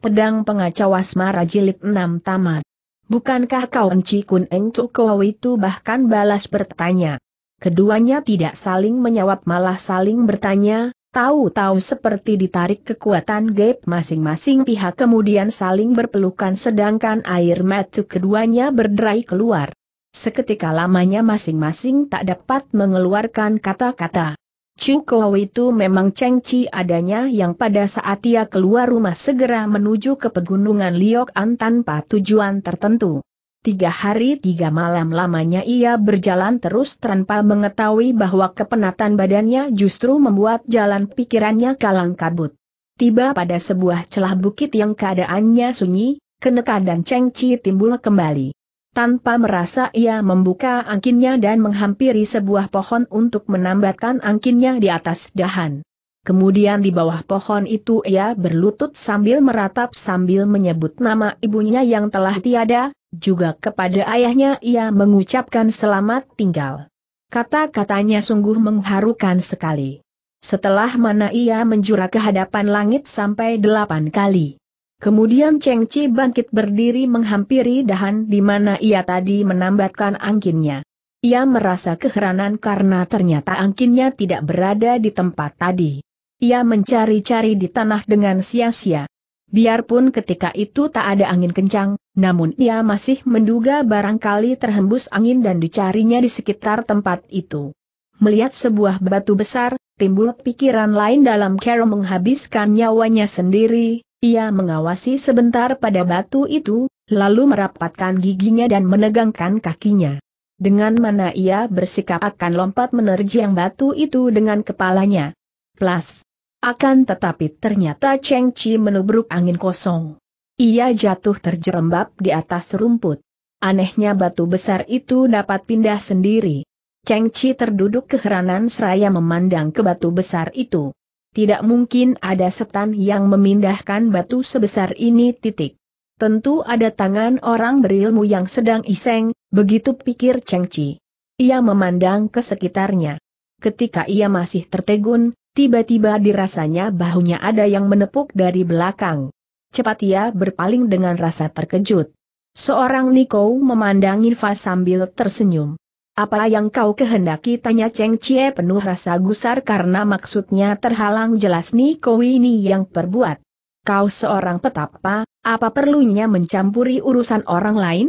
Pedang Pengacau Asmara Jilid 6 Tamat. Bukankah kau Enci Kun Eng Cukau itu bahkan balas bertanya. Keduanya tidak saling menjawab malah saling bertanya, tahu-tahu seperti ditarik kekuatan gap masing-masing pihak kemudian saling berpelukan sedangkan air mata keduanya berderai keluar. Seketika lamanya masing-masing tak dapat mengeluarkan kata-kata. Cukow itu memang cengci adanya yang pada saat ia keluar rumah segera menuju ke pegunungan Liok An tanpa tujuan tertentu. Tiga hari tiga malam lamanya ia berjalan terus tanpa mengetahui bahwa kepenatan badannya justru membuat jalan pikirannya kalang kabut. Tiba pada sebuah celah bukit yang keadaannya sunyi, keneka dan cengci timbul kembali. Tanpa merasa ia membuka angkinnya dan menghampiri sebuah pohon untuk menambatkan angkinnya di atas dahan. Kemudian di bawah pohon itu ia berlutut sambil meratap sambil menyebut nama ibunya yang telah tiada, juga kepada ayahnya ia mengucapkan selamat tinggal. Kata-katanya sungguh mengharukan sekali. Setelah mana ia menjura ke hadapan langit sampai delapan kali. Kemudian Cheng Chi bangkit berdiri menghampiri dahan di mana ia tadi menambatkan anginnya. Ia merasa keheranan karena ternyata anginnya tidak berada di tempat tadi. Ia mencari-cari di tanah dengan sia-sia. Biarpun ketika itu tak ada angin kencang, namun ia masih menduga barangkali terhembus angin dan dicarinya di sekitar tempat itu. Melihat sebuah batu besar, timbul pikiran lain dalam Carol menghabiskan nyawanya sendiri, ia mengawasi sebentar pada batu itu, lalu merapatkan giginya dan menegangkan kakinya. Dengan mana ia bersikap akan lompat menerjang batu itu dengan kepalanya. Plus, Akan tetapi ternyata Cheng Chi menubruk angin kosong. Ia jatuh terjerembab di atas rumput. Anehnya batu besar itu dapat pindah sendiri. Cheng Chi terduduk keheranan seraya memandang ke batu besar itu. Tidak mungkin ada setan yang memindahkan batu sebesar ini titik. Tentu ada tangan orang berilmu yang sedang iseng, begitu pikir Cheng Chi. Ia memandang ke sekitarnya. Ketika ia masih tertegun, tiba-tiba dirasanya bahunya ada yang menepuk dari belakang. Cepat ia berpaling dengan rasa terkejut. Seorang Niko memandang Infa sambil tersenyum. Apa yang kau kehendaki tanya Cheng Chie penuh rasa gusar karena maksudnya terhalang jelas Niko ini yang perbuat. Kau seorang petapa, apa perlunya mencampuri urusan orang lain?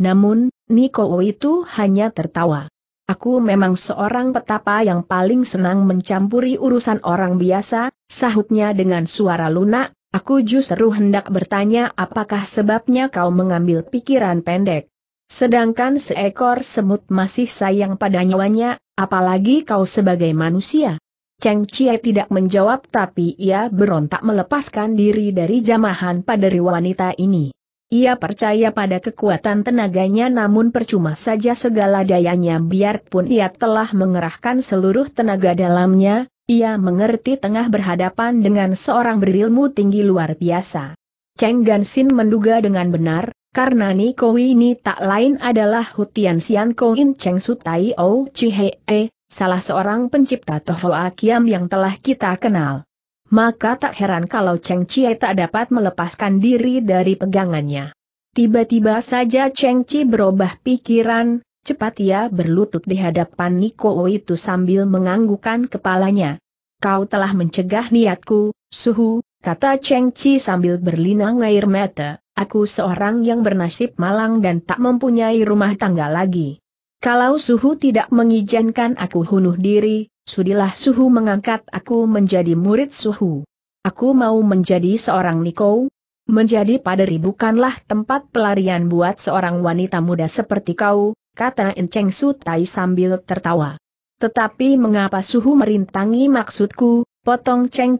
Namun, Niko itu hanya tertawa. Aku memang seorang petapa yang paling senang mencampuri urusan orang biasa, sahutnya dengan suara lunak, Aku justru hendak bertanya apakah sebabnya kau mengambil pikiran pendek. Sedangkan seekor semut masih sayang pada nyawanya, apalagi kau sebagai manusia. Cheng Chie tidak menjawab tapi ia berontak melepaskan diri dari jamahan pada wanita ini. Ia percaya pada kekuatan tenaganya namun percuma saja segala dayanya biarpun ia telah mengerahkan seluruh tenaga dalamnya, ia mengerti tengah berhadapan dengan seorang berilmu tinggi luar biasa. Cheng Gansin menduga dengan benar, karena Niko ini tak lain adalah Hutian Sian Koin Cheng Sutai Tai O Chihee, salah seorang pencipta Toho Akiam yang telah kita kenal. Maka tak heran kalau Cheng Chie tak dapat melepaskan diri dari pegangannya. Tiba-tiba saja Cheng Chi berubah pikiran, cepat ia berlutut di hadapan Niko itu sambil menganggukkan kepalanya. Kau telah mencegah niatku, suhu, kata Cheng Chi sambil berlinang air mata. Aku seorang yang bernasib malang dan tak mempunyai rumah tangga lagi. Kalau suhu tidak mengizinkan aku hunuh diri, sudilah suhu mengangkat aku menjadi murid suhu. Aku mau menjadi seorang Niko. Menjadi paderi bukanlah tempat pelarian buat seorang wanita muda seperti kau, kata Enceng Sutai sambil tertawa. Tetapi mengapa suhu merintangi maksudku, potong Cheng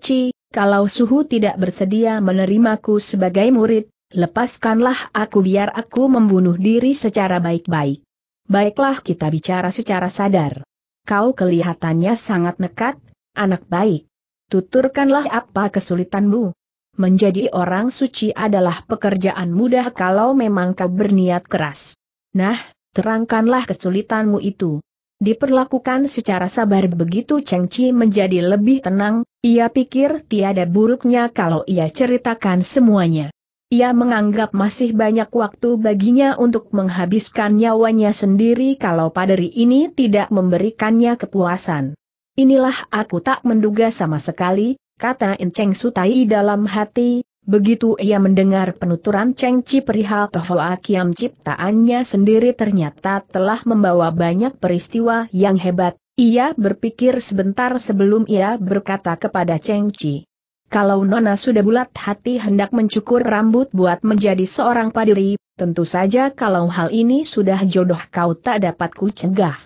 kalau suhu tidak bersedia menerimaku sebagai murid, Lepaskanlah aku biar aku membunuh diri secara baik-baik. Baiklah kita bicara secara sadar. Kau kelihatannya sangat nekat, anak baik. Tuturkanlah apa kesulitanmu. Menjadi orang suci adalah pekerjaan mudah kalau memang kau berniat keras. Nah, terangkanlah kesulitanmu itu. Diperlakukan secara sabar begitu Cheng Chi menjadi lebih tenang, ia pikir tiada buruknya kalau ia ceritakan semuanya. Ia menganggap masih banyak waktu baginya untuk menghabiskan nyawanya sendiri kalau paderi ini tidak memberikannya kepuasan. Inilah aku tak menduga sama sekali, kata Enceng Sutai dalam hati, begitu ia mendengar penuturan Cheng Chi perihal Tohoa Kiam ciptaannya sendiri ternyata telah membawa banyak peristiwa yang hebat, ia berpikir sebentar sebelum ia berkata kepada Cheng Chi. Kalau Nona sudah bulat hati hendak mencukur rambut buat menjadi seorang paduri, tentu saja kalau hal ini sudah jodoh kau tak dapat kucegah.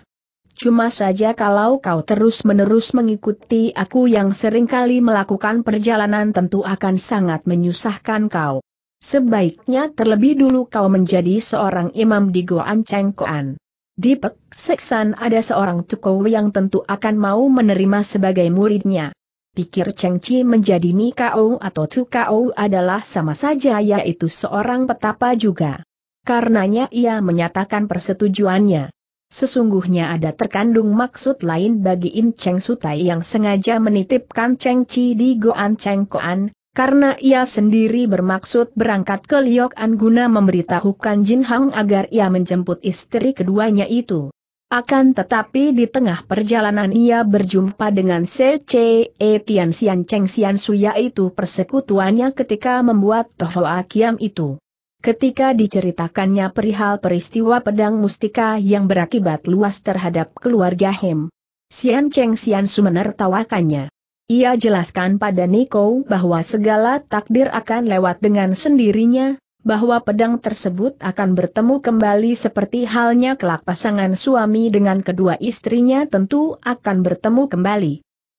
Cuma saja kalau kau terus-menerus mengikuti aku yang seringkali melakukan perjalanan tentu akan sangat menyusahkan kau. Sebaiknya terlebih dulu kau menjadi seorang imam di Goan Cengkoan. Di Pek ada seorang cukow yang tentu akan mau menerima sebagai muridnya. Pikir Cheng Chi menjadi Kao atau Tukao adalah sama saja yaitu seorang petapa juga. Karenanya ia menyatakan persetujuannya. Sesungguhnya ada terkandung maksud lain bagi In Cheng Sutai yang sengaja menitipkan Cheng Chi di Goan Cheng Koan, karena ia sendiri bermaksud berangkat ke Liok An guna memberitahukan Jin Hang agar ia menjemput istri keduanya itu. Akan tetapi di tengah perjalanan ia berjumpa dengan C.C.E. Tian Sian Cheng Sian Suya itu persekutuannya ketika membuat Toho Akiam itu. Ketika diceritakannya perihal peristiwa pedang mustika yang berakibat luas terhadap keluarga Hem, Sian Cheng Sian Su menertawakannya. Ia jelaskan pada Niko bahwa segala takdir akan lewat dengan sendirinya, bahwa pedang tersebut akan bertemu kembali seperti halnya kelak pasangan suami dengan kedua istrinya tentu akan bertemu kembali.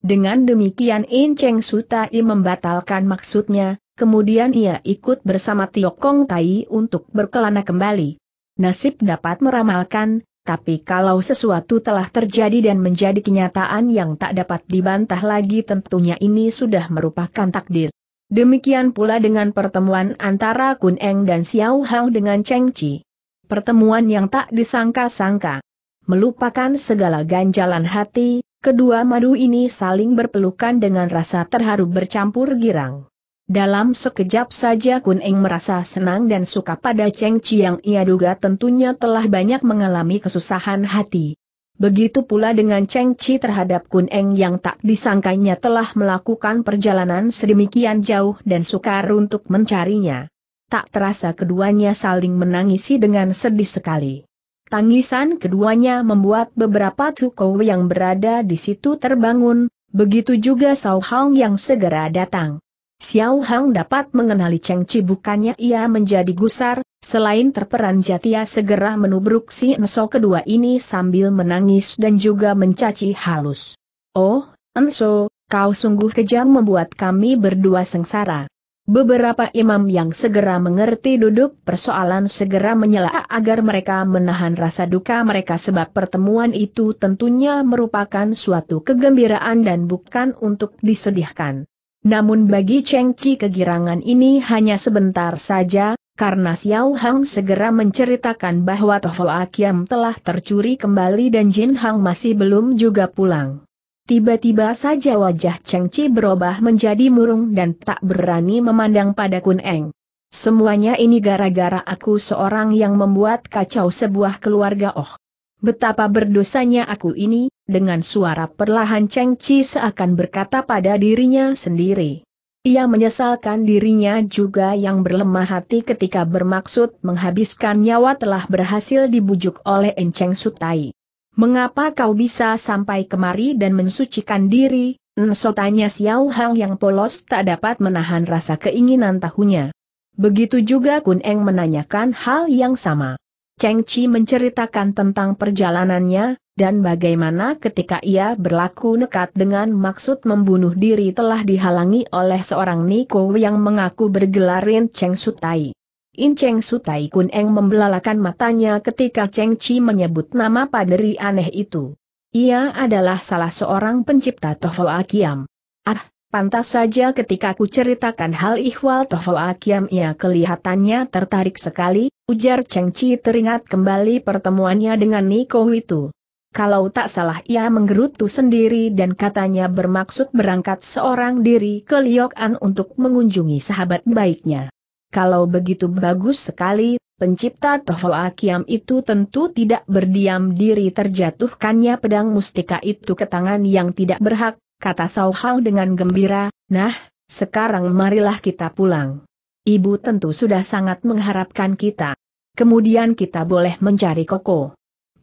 Dengan demikian In Cheng Sutai membatalkan maksudnya, kemudian ia ikut bersama Tio Kong Tai untuk berkelana kembali. Nasib dapat meramalkan, tapi kalau sesuatu telah terjadi dan menjadi kenyataan yang tak dapat dibantah lagi tentunya ini sudah merupakan takdir. Demikian pula dengan pertemuan antara Kun Eng dan Xiao Hao dengan Cheng Chi. Pertemuan yang tak disangka-sangka. Melupakan segala ganjalan hati, kedua madu ini saling berpelukan dengan rasa terharu bercampur girang. Dalam sekejap saja Kun Eng merasa senang dan suka pada Cheng Chi yang ia duga tentunya telah banyak mengalami kesusahan hati. Begitu pula dengan Cheng Chi terhadap Kun Eng yang tak disangkanya telah melakukan perjalanan sedemikian jauh dan sukar untuk mencarinya. Tak terasa keduanya saling menangisi dengan sedih sekali. Tangisan keduanya membuat beberapa Tukou yang berada di situ terbangun, begitu juga Sao Hong yang segera datang. Xiao Hang dapat mengenali Cheng Chi bukannya ia menjadi gusar, selain terperanjat ia segera menubruk si Enso kedua ini sambil menangis dan juga mencaci halus. Oh, Enso, kau sungguh kejam membuat kami berdua sengsara. Beberapa imam yang segera mengerti duduk persoalan segera menyela agar mereka menahan rasa duka mereka sebab pertemuan itu tentunya merupakan suatu kegembiraan dan bukan untuk disedihkan. Namun bagi Cheng Chi kegirangan ini hanya sebentar saja, karena Xiao Hang segera menceritakan bahwa Toho Akiam telah tercuri kembali dan Jin Hang masih belum juga pulang. Tiba-tiba saja wajah Cheng Chi berubah menjadi murung dan tak berani memandang pada Kun Eng. Semuanya ini gara-gara aku seorang yang membuat kacau sebuah keluarga oh. Betapa berdosanya aku ini, dengan suara perlahan Cheng Chi seakan berkata pada dirinya sendiri. Ia menyesalkan dirinya juga yang berlemah hati ketika bermaksud menghabiskan nyawa telah berhasil dibujuk oleh Enceng Sutai. Mengapa kau bisa sampai kemari dan mensucikan diri? Nso tanya Xiao Hang yang polos tak dapat menahan rasa keinginan tahunya. Begitu juga Kun Eng menanyakan hal yang sama. Cheng Chi menceritakan tentang perjalanannya, dan bagaimana ketika ia berlaku nekat dengan maksud membunuh diri telah dihalangi oleh seorang Niko yang mengaku bergelar In Cheng Sutai. In Cheng Sutai Kun Eng membelalakan matanya ketika Cheng Chi menyebut nama paderi aneh itu. Ia adalah salah seorang pencipta Toho Akiam. Ah, Pantas saja ketika ku ceritakan hal ihwal Toho Akiam ia kelihatannya tertarik sekali, ujar Cheng Chi teringat kembali pertemuannya dengan Niko itu. Kalau tak salah ia menggerutu sendiri dan katanya bermaksud berangkat seorang diri ke Liok An untuk mengunjungi sahabat baiknya. Kalau begitu bagus sekali, pencipta Toho Akiam itu tentu tidak berdiam diri terjatuhkannya pedang mustika itu ke tangan yang tidak berhak, kata Sao Hao dengan gembira, nah, sekarang marilah kita pulang. Ibu tentu sudah sangat mengharapkan kita. Kemudian kita boleh mencari Koko.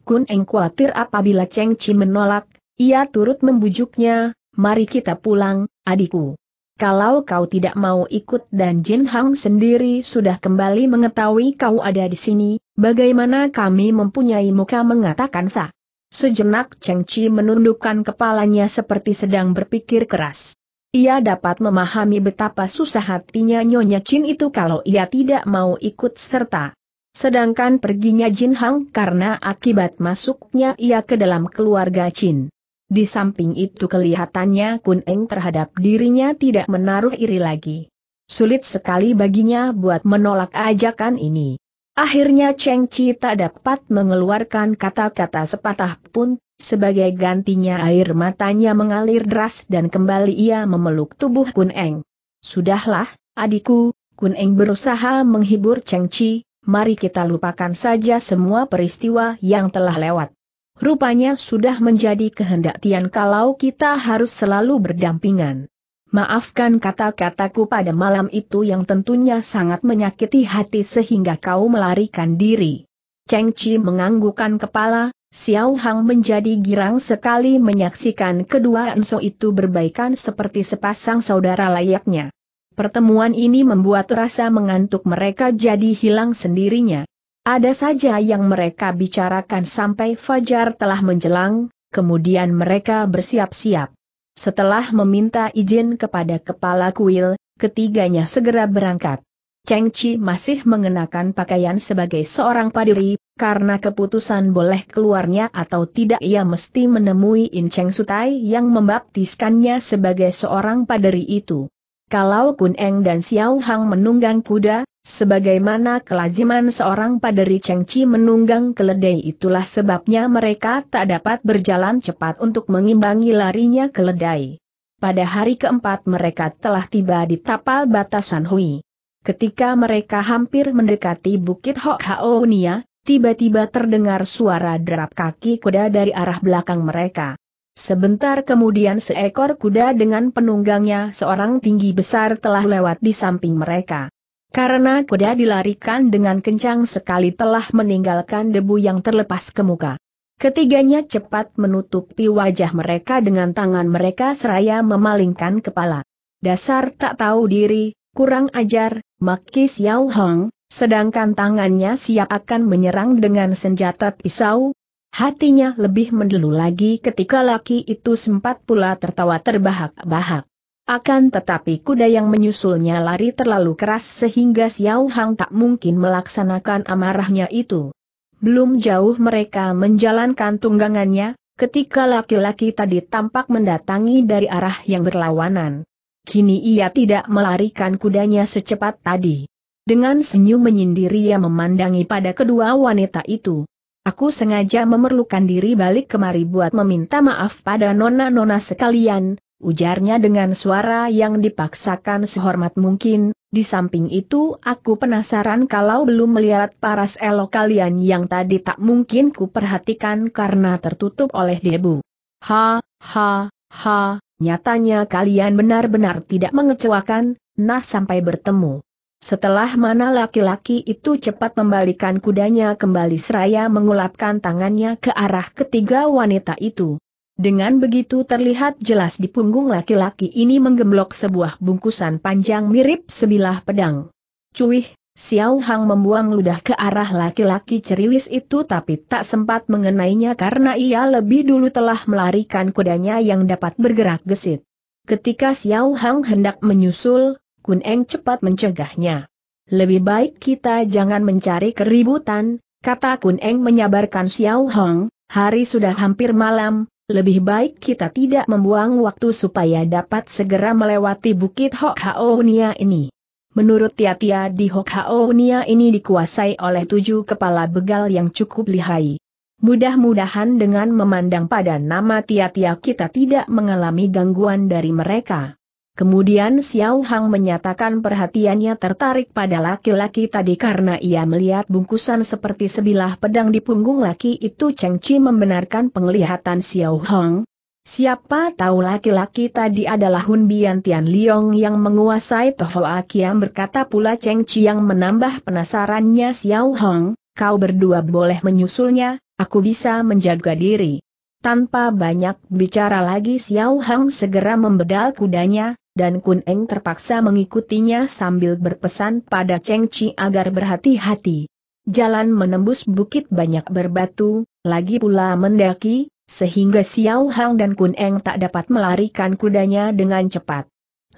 Kun Eng khawatir apabila Cheng Chi menolak, ia turut membujuknya, mari kita pulang, adikku. Kalau kau tidak mau ikut dan Jin Hang sendiri sudah kembali mengetahui kau ada di sini, bagaimana kami mempunyai muka mengatakan tak? Sejenak Cheng Chi menundukkan kepalanya seperti sedang berpikir keras. Ia dapat memahami betapa susah hatinya Nyonya Chin itu kalau ia tidak mau ikut serta. Sedangkan perginya Jin Hang karena akibat masuknya ia ke dalam keluarga Chin. Di samping itu kelihatannya Kun Eng terhadap dirinya tidak menaruh iri lagi. Sulit sekali baginya buat menolak ajakan ini. Akhirnya Cheng Chi tak dapat mengeluarkan kata-kata sepatah pun, sebagai gantinya air matanya mengalir deras dan kembali ia memeluk tubuh Kun Eng. Sudahlah, adikku, Kun Eng berusaha menghibur Cheng Chi, mari kita lupakan saja semua peristiwa yang telah lewat. Rupanya sudah menjadi kehendak Tian kalau kita harus selalu berdampingan. Maafkan kata-kataku pada malam itu yang tentunya sangat menyakiti hati sehingga kau melarikan diri. Cheng Chi menganggukkan kepala, Xiao Hang menjadi girang sekali menyaksikan kedua Enso itu berbaikan seperti sepasang saudara layaknya. Pertemuan ini membuat rasa mengantuk mereka jadi hilang sendirinya. Ada saja yang mereka bicarakan sampai fajar telah menjelang, kemudian mereka bersiap-siap. Setelah meminta izin kepada kepala kuil, ketiganya segera berangkat. Cheng Chi masih mengenakan pakaian sebagai seorang padiri, karena keputusan boleh keluarnya atau tidak ia mesti menemui In Cheng Sutai yang membaptiskannya sebagai seorang padiri itu. Kalau Kun Eng dan Xiao Hang menunggang kuda, sebagaimana kelaziman seorang paderi Cheng Chi menunggang keledai itulah sebabnya mereka tak dapat berjalan cepat untuk mengimbangi larinya keledai. Pada hari keempat mereka telah tiba di tapal batasan Hui. Ketika mereka hampir mendekati Bukit Hok Haonia, tiba-tiba terdengar suara derap kaki kuda dari arah belakang mereka. Sebentar kemudian seekor kuda dengan penunggangnya seorang tinggi besar telah lewat di samping mereka. Karena kuda dilarikan dengan kencang sekali telah meninggalkan debu yang terlepas ke muka. Ketiganya cepat menutupi wajah mereka dengan tangan mereka seraya memalingkan kepala. Dasar tak tahu diri, kurang ajar, maki Xiao Hong, sedangkan tangannya siap akan menyerang dengan senjata pisau, Hatinya lebih mendelu lagi ketika laki itu sempat pula tertawa terbahak-bahak. Akan tetapi kuda yang menyusulnya lari terlalu keras sehingga Xiao Hang tak mungkin melaksanakan amarahnya itu. Belum jauh mereka menjalankan tunggangannya, ketika laki-laki tadi tampak mendatangi dari arah yang berlawanan. Kini ia tidak melarikan kudanya secepat tadi. Dengan senyum menyindir ia memandangi pada kedua wanita itu. Aku sengaja memerlukan diri balik kemari buat meminta maaf pada nona-nona sekalian, ujarnya dengan suara yang dipaksakan sehormat mungkin, di samping itu aku penasaran kalau belum melihat paras elok kalian yang tadi tak mungkin ku perhatikan karena tertutup oleh debu. Ha, ha, ha, nyatanya kalian benar-benar tidak mengecewakan, nah sampai bertemu. Setelah mana laki-laki itu cepat membalikan kudanya kembali seraya mengulapkan tangannya ke arah ketiga wanita itu. Dengan begitu terlihat jelas di punggung laki-laki ini menggemblok sebuah bungkusan panjang mirip sebilah pedang. Cuih, Xiao Hang membuang ludah ke arah laki-laki ceriwis itu tapi tak sempat mengenainya karena ia lebih dulu telah melarikan kudanya yang dapat bergerak gesit. Ketika Xiao Hang hendak menyusul, Kun Eng cepat mencegahnya. Lebih baik kita jangan mencari keributan, kata Kun Eng menyabarkan Xiao Hong, hari sudah hampir malam, lebih baik kita tidak membuang waktu supaya dapat segera melewati bukit Hok Haonia ini. Menurut Tiatia di Hok Haonia ini dikuasai oleh tujuh kepala begal yang cukup lihai. Mudah-mudahan dengan memandang pada nama Tiatia kita tidak mengalami gangguan dari mereka. Kemudian Xiao Hang menyatakan perhatiannya tertarik pada laki-laki tadi karena ia melihat bungkusan seperti sebilah pedang di punggung laki itu Cheng Chi membenarkan penglihatan Xiao Hang. Siapa tahu laki-laki tadi adalah Hun Bian Tian Liong yang menguasai Toho Akiam berkata pula Cheng Chi yang menambah penasarannya Xiao Hang, kau berdua boleh menyusulnya, aku bisa menjaga diri. Tanpa banyak bicara lagi Xiao Hang segera membedal kudanya, dan Kun Eng terpaksa mengikutinya sambil berpesan pada Cheng Chi agar berhati-hati. Jalan menembus bukit banyak berbatu, lagi pula mendaki, sehingga Xiao Hang dan Kun Eng tak dapat melarikan kudanya dengan cepat.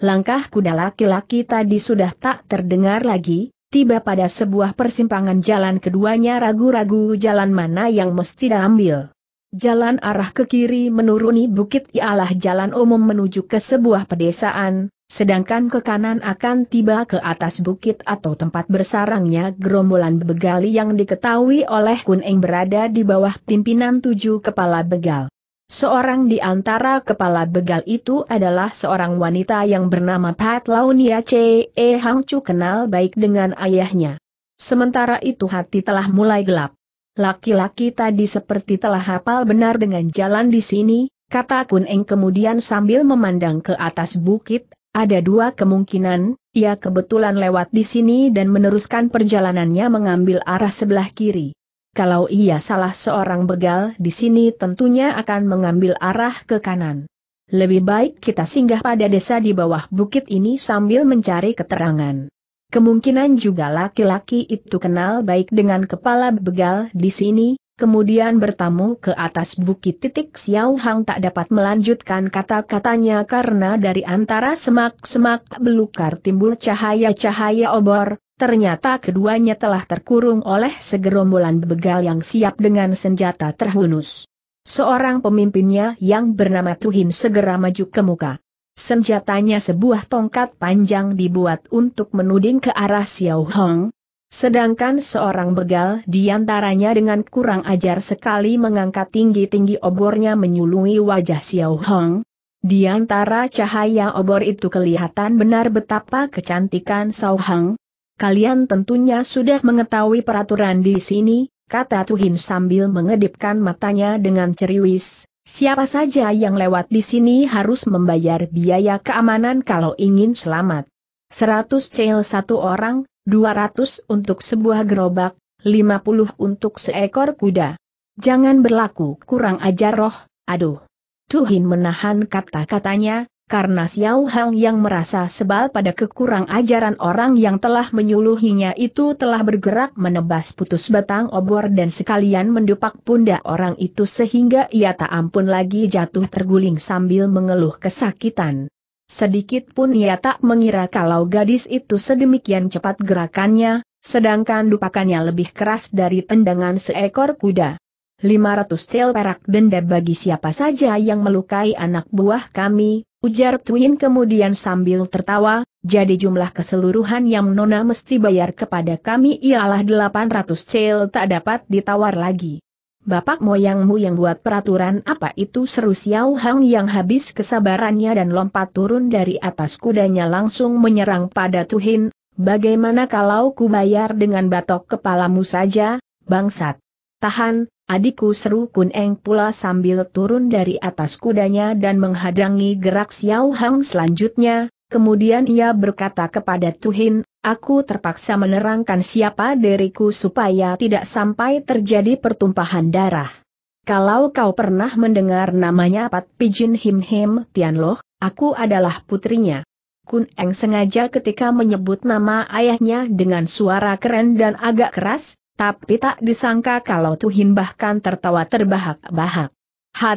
Langkah kuda laki-laki tadi sudah tak terdengar lagi, tiba pada sebuah persimpangan jalan keduanya ragu-ragu jalan mana yang mesti diambil. Jalan arah ke kiri menuruni bukit ialah jalan umum menuju ke sebuah pedesaan, sedangkan ke kanan akan tiba ke atas bukit atau tempat bersarangnya gerombolan begali yang diketahui oleh Kun Eng berada di bawah pimpinan tujuh kepala begal. Seorang di antara kepala begal itu adalah seorang wanita yang bernama Pat Launia C. E. Hang Chu kenal baik dengan ayahnya. Sementara itu hati telah mulai gelap. Laki-laki tadi seperti telah hafal benar dengan jalan di sini, kata Kun Eng kemudian sambil memandang ke atas bukit, ada dua kemungkinan, ia kebetulan lewat di sini dan meneruskan perjalanannya mengambil arah sebelah kiri. Kalau ia salah seorang begal di sini tentunya akan mengambil arah ke kanan. Lebih baik kita singgah pada desa di bawah bukit ini sambil mencari keterangan. Kemungkinan juga laki-laki itu kenal baik dengan kepala begal di sini, kemudian bertamu ke atas bukit titik Xiao Hang tak dapat melanjutkan kata-katanya karena dari antara semak-semak belukar timbul cahaya-cahaya obor, ternyata keduanya telah terkurung oleh segerombolan begal yang siap dengan senjata terhunus. Seorang pemimpinnya yang bernama Tuhin segera maju ke muka. Senjatanya sebuah tongkat panjang dibuat untuk menuding ke arah Xiao Hong. Sedangkan seorang begal diantaranya dengan kurang ajar sekali mengangkat tinggi-tinggi obornya menyului wajah Xiao Hong. Di antara cahaya obor itu kelihatan benar betapa kecantikan Xiao Hong. Kalian tentunya sudah mengetahui peraturan di sini, kata Tuhin sambil mengedipkan matanya dengan ceriwis. Siapa saja yang lewat di sini harus membayar biaya keamanan kalau ingin selamat. 100 cel satu orang, 200 untuk sebuah gerobak, 50 untuk seekor kuda. Jangan berlaku kurang ajar roh, aduh. Tuhin menahan kata-katanya, karena Xiao Hang yang merasa sebal pada kekurang ajaran orang yang telah menyuluhinya itu telah bergerak menebas putus batang obor dan sekalian mendupak pundak orang itu sehingga ia tak ampun lagi jatuh terguling sambil mengeluh kesakitan. Sedikit pun ia tak mengira kalau gadis itu sedemikian cepat gerakannya, sedangkan dupakannya lebih keras dari tendangan seekor kuda. 500 sel perak denda bagi siapa saja yang melukai anak buah kami, Ujar Twin kemudian sambil tertawa, jadi jumlah keseluruhan yang Nona mesti bayar kepada kami ialah 800 cel tak dapat ditawar lagi. Bapak moyangmu yang buat peraturan apa itu seru Xiao Hang yang habis kesabarannya dan lompat turun dari atas kudanya langsung menyerang pada Tuhin, bagaimana kalau ku bayar dengan batok kepalamu saja, bangsat tahan, adikku seru Kun Eng pula sambil turun dari atas kudanya dan menghadangi gerak Xiao Hang selanjutnya, kemudian ia berkata kepada Tuhin, aku terpaksa menerangkan siapa diriku supaya tidak sampai terjadi pertumpahan darah. Kalau kau pernah mendengar namanya Pat Pijin Him Him Tianloh, aku adalah putrinya. Kun Eng sengaja ketika menyebut nama ayahnya dengan suara keren dan agak keras, tapi tak disangka kalau Tuhin bahkan tertawa terbahak-bahak.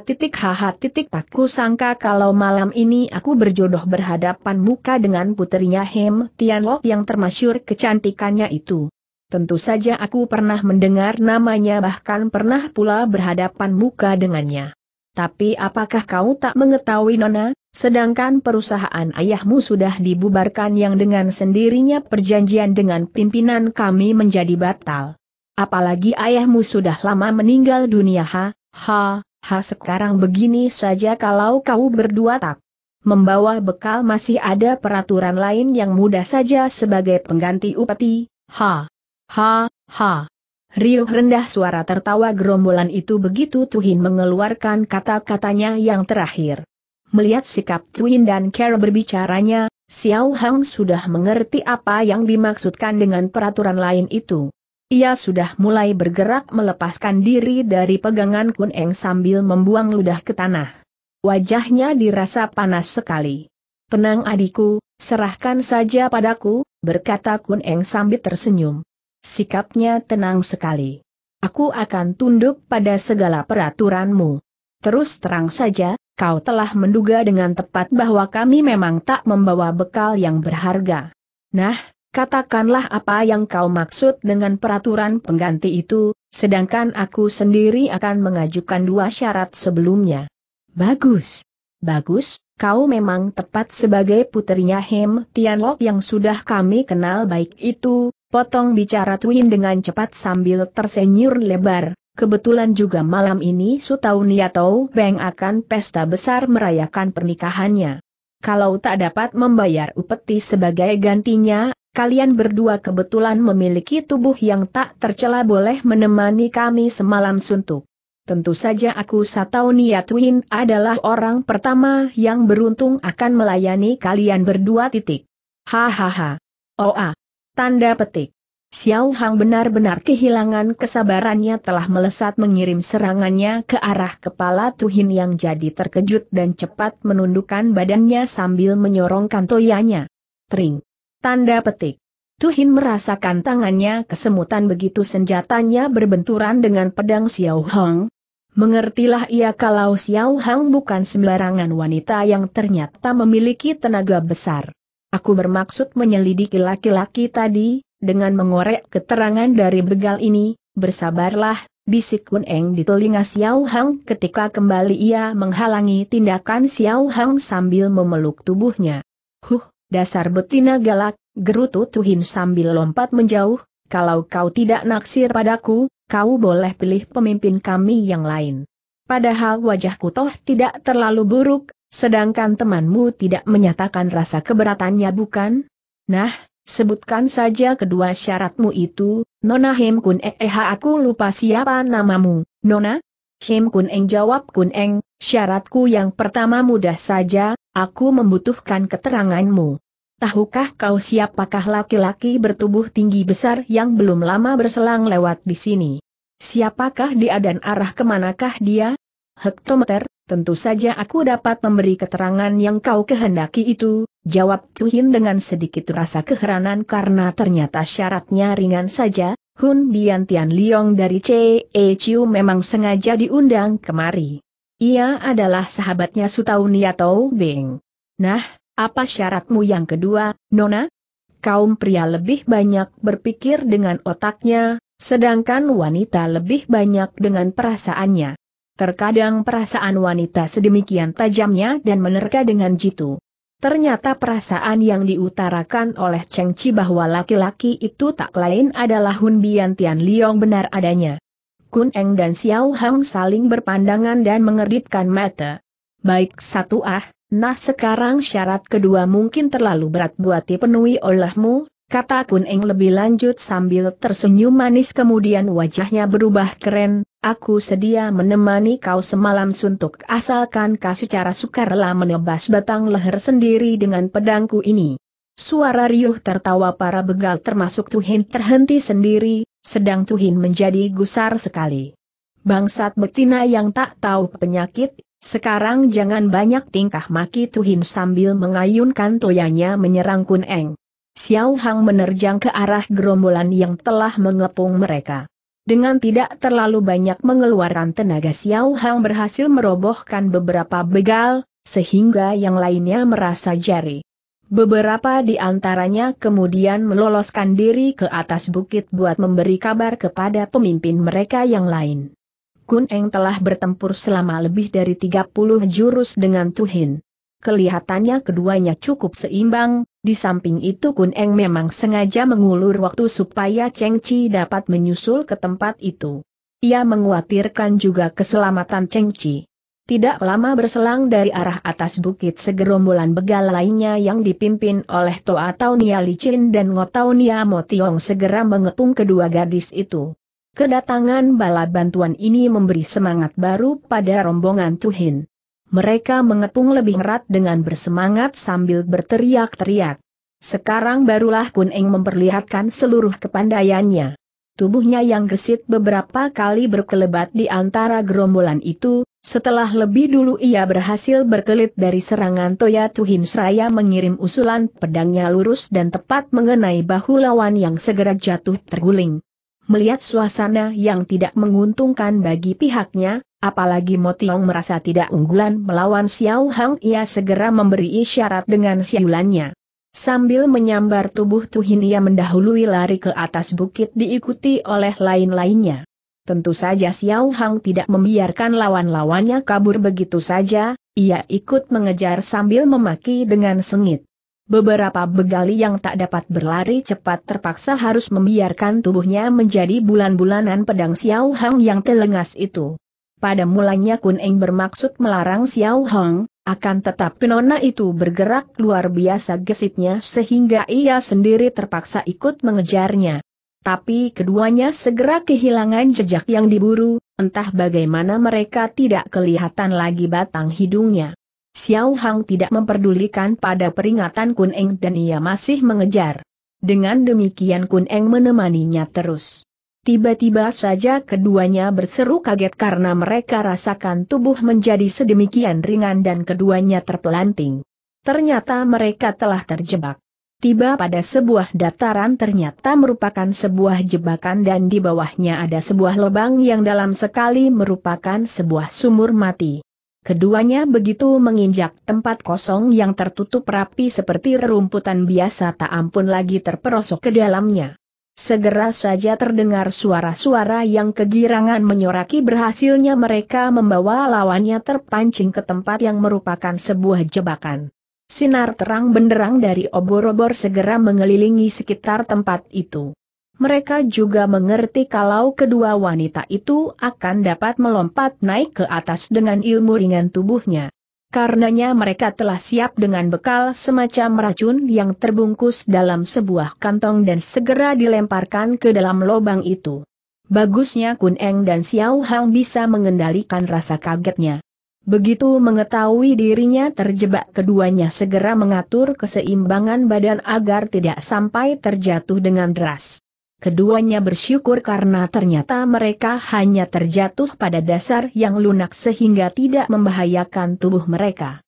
titik ha titik tak sangka kalau malam ini aku berjodoh berhadapan muka dengan puterinya Hem Tianlok yang termasyur kecantikannya itu. Tentu saja aku pernah mendengar namanya bahkan pernah pula berhadapan muka dengannya. Tapi apakah kau tak mengetahui Nona, sedangkan perusahaan ayahmu sudah dibubarkan yang dengan sendirinya perjanjian dengan pimpinan kami menjadi batal. Apalagi ayahmu sudah lama meninggal dunia ha, ha, ha sekarang begini saja kalau kau berdua tak membawa bekal masih ada peraturan lain yang mudah saja sebagai pengganti upeti, ha, ha, ha. Riuh rendah suara tertawa gerombolan itu begitu Tuhin mengeluarkan kata-katanya yang terakhir. Melihat sikap Twin dan Care berbicaranya, Xiao Hang sudah mengerti apa yang dimaksudkan dengan peraturan lain itu. Ia sudah mulai bergerak melepaskan diri dari pegangan Kun Eng sambil membuang ludah ke tanah. Wajahnya dirasa panas sekali. Tenang adikku, serahkan saja padaku, berkata Kun Eng sambil tersenyum. Sikapnya tenang sekali. Aku akan tunduk pada segala peraturanmu. Terus terang saja, kau telah menduga dengan tepat bahwa kami memang tak membawa bekal yang berharga. Nah, Katakanlah apa yang kau maksud dengan peraturan pengganti itu, sedangkan aku sendiri akan mengajukan dua syarat sebelumnya. Bagus. Bagus, kau memang tepat sebagai putrinya Hem Tianlok yang sudah kami kenal baik itu, potong bicara Twin dengan cepat sambil tersenyur lebar. Kebetulan juga malam ini Sutau Niatou Beng akan pesta besar merayakan pernikahannya. Kalau tak dapat membayar upeti sebagai gantinya, kalian berdua kebetulan memiliki tubuh yang tak tercela boleh menemani kami semalam suntuk. Tentu saja aku niat Win adalah orang pertama yang beruntung akan melayani kalian berdua titik. Hahaha. Oa. Tanda petik. Xiao Hang benar-benar kehilangan kesabarannya telah melesat mengirim serangannya ke arah kepala Tuhin yang jadi terkejut dan cepat menundukkan badannya sambil menyorongkan toyanya. Tring. Tanda petik. Tuhin merasakan tangannya kesemutan begitu senjatanya berbenturan dengan pedang Xiao Hong. Mengertilah ia kalau Xiao Hong bukan sembarangan wanita yang ternyata memiliki tenaga besar. Aku bermaksud menyelidiki laki-laki tadi, dengan mengorek keterangan dari begal ini, bersabarlah, bisik Kun Eng di telinga Xiao Hong ketika kembali ia menghalangi tindakan Xiao Hong sambil memeluk tubuhnya. Huh, Dasar betina galak, gerutu Tuhin sambil lompat menjauh, kalau kau tidak naksir padaku, kau boleh pilih pemimpin kami yang lain. Padahal wajahku toh tidak terlalu buruk, sedangkan temanmu tidak menyatakan rasa keberatannya bukan? Nah, sebutkan saja kedua syaratmu itu, Nona Hemkun eh, eh aku lupa siapa namamu, Nona? Kim Kun Eng jawab Kun Eng, syaratku yang pertama mudah saja, aku membutuhkan keteranganmu. Tahukah kau siapakah laki-laki bertubuh tinggi besar yang belum lama berselang lewat di sini? Siapakah dia dan arah kemanakah dia? Hektometer, tentu saja aku dapat memberi keterangan yang kau kehendaki itu, jawab Tuhin dengan sedikit rasa keheranan karena ternyata syaratnya ringan saja, Hun Bian Tian Liong dari CE Chiu memang sengaja diundang kemari. Ia adalah sahabatnya Sutau Niatou Beng. Nah, apa syaratmu yang kedua, Nona? Kaum pria lebih banyak berpikir dengan otaknya, sedangkan wanita lebih banyak dengan perasaannya. Terkadang perasaan wanita sedemikian tajamnya dan menerka dengan jitu. Ternyata perasaan yang diutarakan oleh Cheng Chi bahwa laki-laki itu tak lain adalah Hun Bian Tian Liong benar adanya. Kun Eng dan Xiao Hang saling berpandangan dan mengeritkan mata. Baik satu ah, nah sekarang syarat kedua mungkin terlalu berat buat dipenuhi olehmu, kata Kun Eng lebih lanjut sambil tersenyum manis kemudian wajahnya berubah keren, aku sedia menemani kau semalam suntuk asalkan kau secara sukarela menebas batang leher sendiri dengan pedangku ini. Suara riuh tertawa para begal termasuk Tuhin terhenti sendiri, sedang Tuhin menjadi gusar sekali. Bangsat betina yang tak tahu penyakit, sekarang jangan banyak tingkah maki Tuhin sambil mengayunkan toyanya menyerang Kun Eng. Xiao Hang menerjang ke arah gerombolan yang telah mengepung mereka. Dengan tidak terlalu banyak mengeluarkan tenaga Xiao Hang berhasil merobohkan beberapa begal, sehingga yang lainnya merasa jari. Beberapa di antaranya kemudian meloloskan diri ke atas bukit buat memberi kabar kepada pemimpin mereka yang lain. Kun Eng telah bertempur selama lebih dari 30 jurus dengan Tuhin. Kelihatannya keduanya cukup seimbang, di samping itu Kun Eng memang sengaja mengulur waktu supaya Cheng Chi dapat menyusul ke tempat itu. Ia menguatirkan juga keselamatan Cheng Chi. Tidak lama berselang dari arah atas bukit segerombolan begal lainnya yang dipimpin oleh Toa Taunia Licin dan Ngotaunia Motiong segera mengepung kedua gadis itu. Kedatangan bala bantuan ini memberi semangat baru pada rombongan Tuhin. Mereka mengepung lebih erat dengan bersemangat sambil berteriak-teriak. Sekarang barulah Kun Eng memperlihatkan seluruh kepandaiannya. Tubuhnya yang gesit beberapa kali berkelebat di antara gerombolan itu, setelah lebih dulu ia berhasil berkelit dari serangan Toya Tuhin Seraya mengirim usulan pedangnya lurus dan tepat mengenai bahu lawan yang segera jatuh terguling. Melihat suasana yang tidak menguntungkan bagi pihaknya, Apalagi Motiong merasa tidak unggulan melawan Xiao Hang ia segera memberi isyarat dengan siulannya. Sambil menyambar tubuh Tuhin ia mendahului lari ke atas bukit diikuti oleh lain-lainnya. Tentu saja Xiao Hang tidak membiarkan lawan-lawannya kabur begitu saja, ia ikut mengejar sambil memaki dengan sengit. Beberapa begali yang tak dapat berlari cepat terpaksa harus membiarkan tubuhnya menjadi bulan-bulanan pedang Xiao Hang yang telengas itu. Pada mulanya Kun Eng bermaksud melarang Xiao Hong, akan tetapi nona itu bergerak luar biasa gesitnya sehingga ia sendiri terpaksa ikut mengejarnya. Tapi keduanya segera kehilangan jejak yang diburu, entah bagaimana mereka tidak kelihatan lagi batang hidungnya. Xiao Hang tidak memperdulikan pada peringatan Kun Eng dan ia masih mengejar. Dengan demikian Kun Eng menemaninya terus. Tiba-tiba saja keduanya berseru kaget karena mereka rasakan tubuh menjadi sedemikian ringan dan keduanya terpelanting. Ternyata mereka telah terjebak. Tiba pada sebuah dataran ternyata merupakan sebuah jebakan dan di bawahnya ada sebuah lubang yang dalam sekali merupakan sebuah sumur mati. Keduanya begitu menginjak tempat kosong yang tertutup rapi seperti rerumputan biasa tak ampun lagi terperosok ke dalamnya. Segera saja terdengar suara-suara yang kegirangan menyoraki berhasilnya mereka membawa lawannya terpancing ke tempat yang merupakan sebuah jebakan. Sinar terang benderang dari obor-obor segera mengelilingi sekitar tempat itu. Mereka juga mengerti kalau kedua wanita itu akan dapat melompat naik ke atas dengan ilmu ringan tubuhnya. Karenanya mereka telah siap dengan bekal semacam racun yang terbungkus dalam sebuah kantong dan segera dilemparkan ke dalam lubang itu. Bagusnya Kun Eng dan Xiao Hang bisa mengendalikan rasa kagetnya. Begitu mengetahui dirinya terjebak keduanya segera mengatur keseimbangan badan agar tidak sampai terjatuh dengan deras keduanya bersyukur karena ternyata mereka hanya terjatuh pada dasar yang lunak sehingga tidak membahayakan tubuh mereka.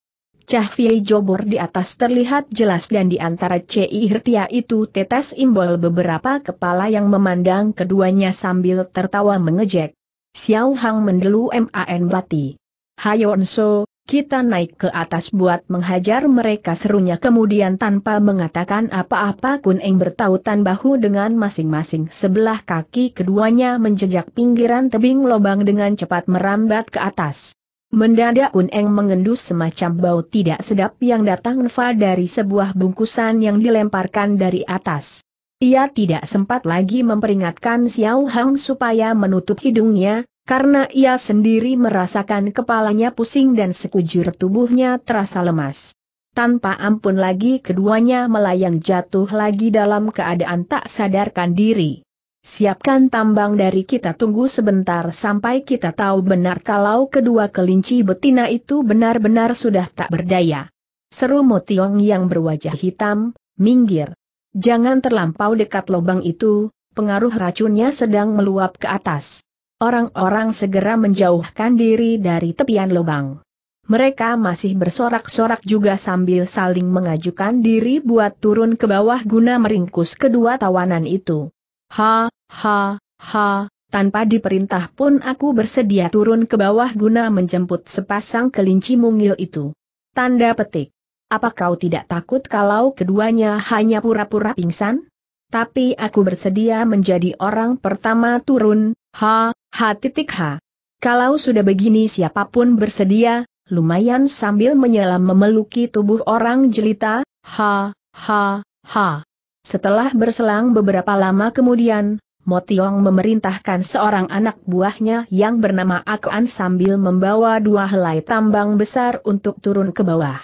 Cah Fie Jobor di atas terlihat jelas dan di antara C.I. Hirtia itu tetes imbol beberapa kepala yang memandang keduanya sambil tertawa mengejek. Xiao Hang mendelu M.A.N. Bati. Hayon So, kita naik ke atas buat menghajar mereka serunya kemudian tanpa mengatakan apa-apa Kun Eng bertautan bahu dengan masing-masing sebelah kaki keduanya menjejak pinggiran tebing lobang dengan cepat merambat ke atas. Mendadak Kun Eng mengendus semacam bau tidak sedap yang datang Nfa dari sebuah bungkusan yang dilemparkan dari atas. Ia tidak sempat lagi memperingatkan Xiao Hang supaya menutup hidungnya, karena ia sendiri merasakan kepalanya pusing dan sekujur tubuhnya terasa lemas. Tanpa ampun lagi keduanya melayang jatuh lagi dalam keadaan tak sadarkan diri. Siapkan tambang dari kita tunggu sebentar sampai kita tahu benar kalau kedua kelinci betina itu benar-benar sudah tak berdaya. Seru Motiong yang berwajah hitam, minggir. Jangan terlampau dekat lubang itu, pengaruh racunnya sedang meluap ke atas. Orang-orang segera menjauhkan diri dari tepian lubang. Mereka masih bersorak-sorak juga sambil saling mengajukan diri buat turun ke bawah guna meringkus kedua tawanan itu. Ha, ha, ha, tanpa diperintah pun aku bersedia turun ke bawah guna menjemput sepasang kelinci mungil itu. Tanda petik. Apa kau tidak takut kalau keduanya hanya pura-pura pingsan? Tapi aku bersedia menjadi orang pertama turun, ha, H.H. Kalau sudah begini siapapun bersedia, lumayan sambil menyelam memeluki tubuh orang jelita, ha, ha, ha. Setelah berselang beberapa lama kemudian, Motiong memerintahkan seorang anak buahnya yang bernama Akuan sambil membawa dua helai tambang besar untuk turun ke bawah.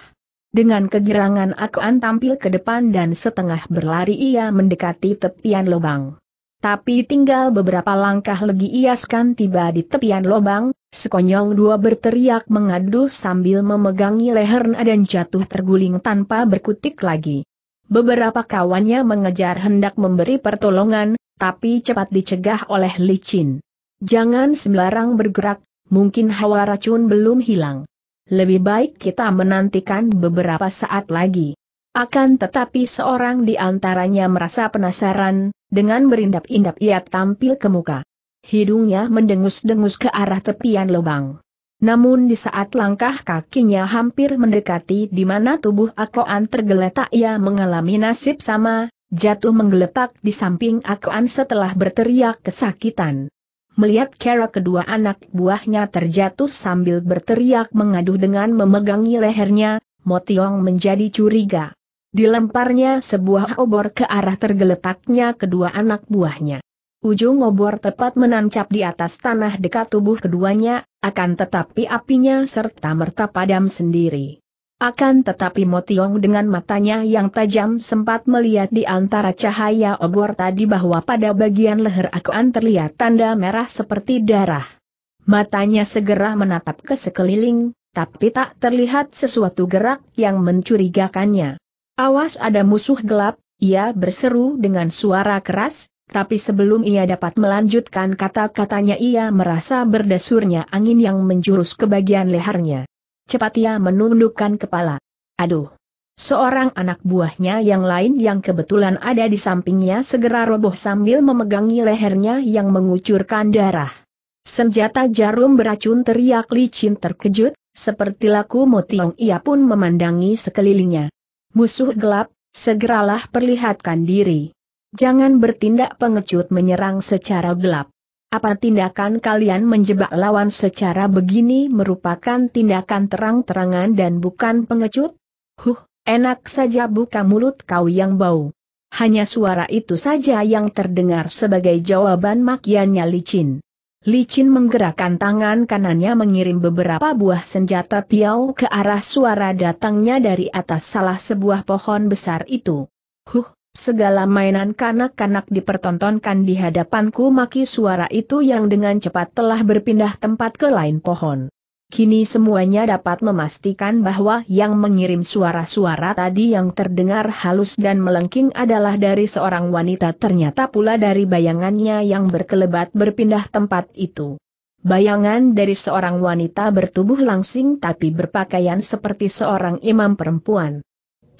Dengan kegirangan Akuan tampil ke depan dan setengah berlari ia mendekati tepian lubang tapi tinggal beberapa langkah lagi Iaskan tiba di tepian lobang, sekonyong dua berteriak mengadu sambil memegangi leher dan jatuh terguling tanpa berkutik lagi. Beberapa kawannya mengejar hendak memberi pertolongan, tapi cepat dicegah oleh licin. Jangan sembarang bergerak, mungkin hawa racun belum hilang. Lebih baik kita menantikan beberapa saat lagi. Akan tetapi seorang di antaranya merasa penasaran, dengan berindap-indap ia tampil ke muka. Hidungnya mendengus-dengus ke arah tepian lubang. Namun di saat langkah kakinya hampir mendekati di mana tubuh Akoan tergeletak ia mengalami nasib sama, jatuh menggeletak di samping Akoan setelah berteriak kesakitan. Melihat kera kedua anak buahnya terjatuh sambil berteriak mengaduh dengan memegangi lehernya, Motiong menjadi curiga. Dilemparnya sebuah obor ke arah tergeletaknya kedua anak buahnya. Ujung obor tepat menancap di atas tanah dekat tubuh keduanya, akan tetapi apinya serta merta padam sendiri. Akan tetapi Motiong dengan matanya yang tajam sempat melihat di antara cahaya obor tadi bahwa pada bagian leher Akuan terlihat tanda merah seperti darah. Matanya segera menatap ke sekeliling, tapi tak terlihat sesuatu gerak yang mencurigakannya. Awas ada musuh gelap, ia berseru dengan suara keras, tapi sebelum ia dapat melanjutkan kata-katanya ia merasa berdesurnya angin yang menjurus ke bagian lehernya. Cepat ia menundukkan kepala. Aduh! Seorang anak buahnya yang lain yang kebetulan ada di sampingnya segera roboh sambil memegangi lehernya yang mengucurkan darah. Senjata jarum beracun teriak licin terkejut, seperti laku motiong ia pun memandangi sekelilingnya musuh gelap, segeralah perlihatkan diri. Jangan bertindak pengecut menyerang secara gelap. Apa tindakan kalian menjebak lawan secara begini merupakan tindakan terang-terangan dan bukan pengecut? Huh, enak saja buka mulut kau yang bau. Hanya suara itu saja yang terdengar sebagai jawaban makiannya licin. Licin menggerakkan tangan kanannya mengirim beberapa buah senjata piau ke arah suara datangnya dari atas salah sebuah pohon besar itu. Huh, segala mainan kanak-kanak dipertontonkan di hadapanku maki suara itu yang dengan cepat telah berpindah tempat ke lain pohon. Kini semuanya dapat memastikan bahwa yang mengirim suara-suara tadi yang terdengar halus dan melengking adalah dari seorang wanita ternyata pula dari bayangannya yang berkelebat berpindah tempat itu. Bayangan dari seorang wanita bertubuh langsing tapi berpakaian seperti seorang imam perempuan.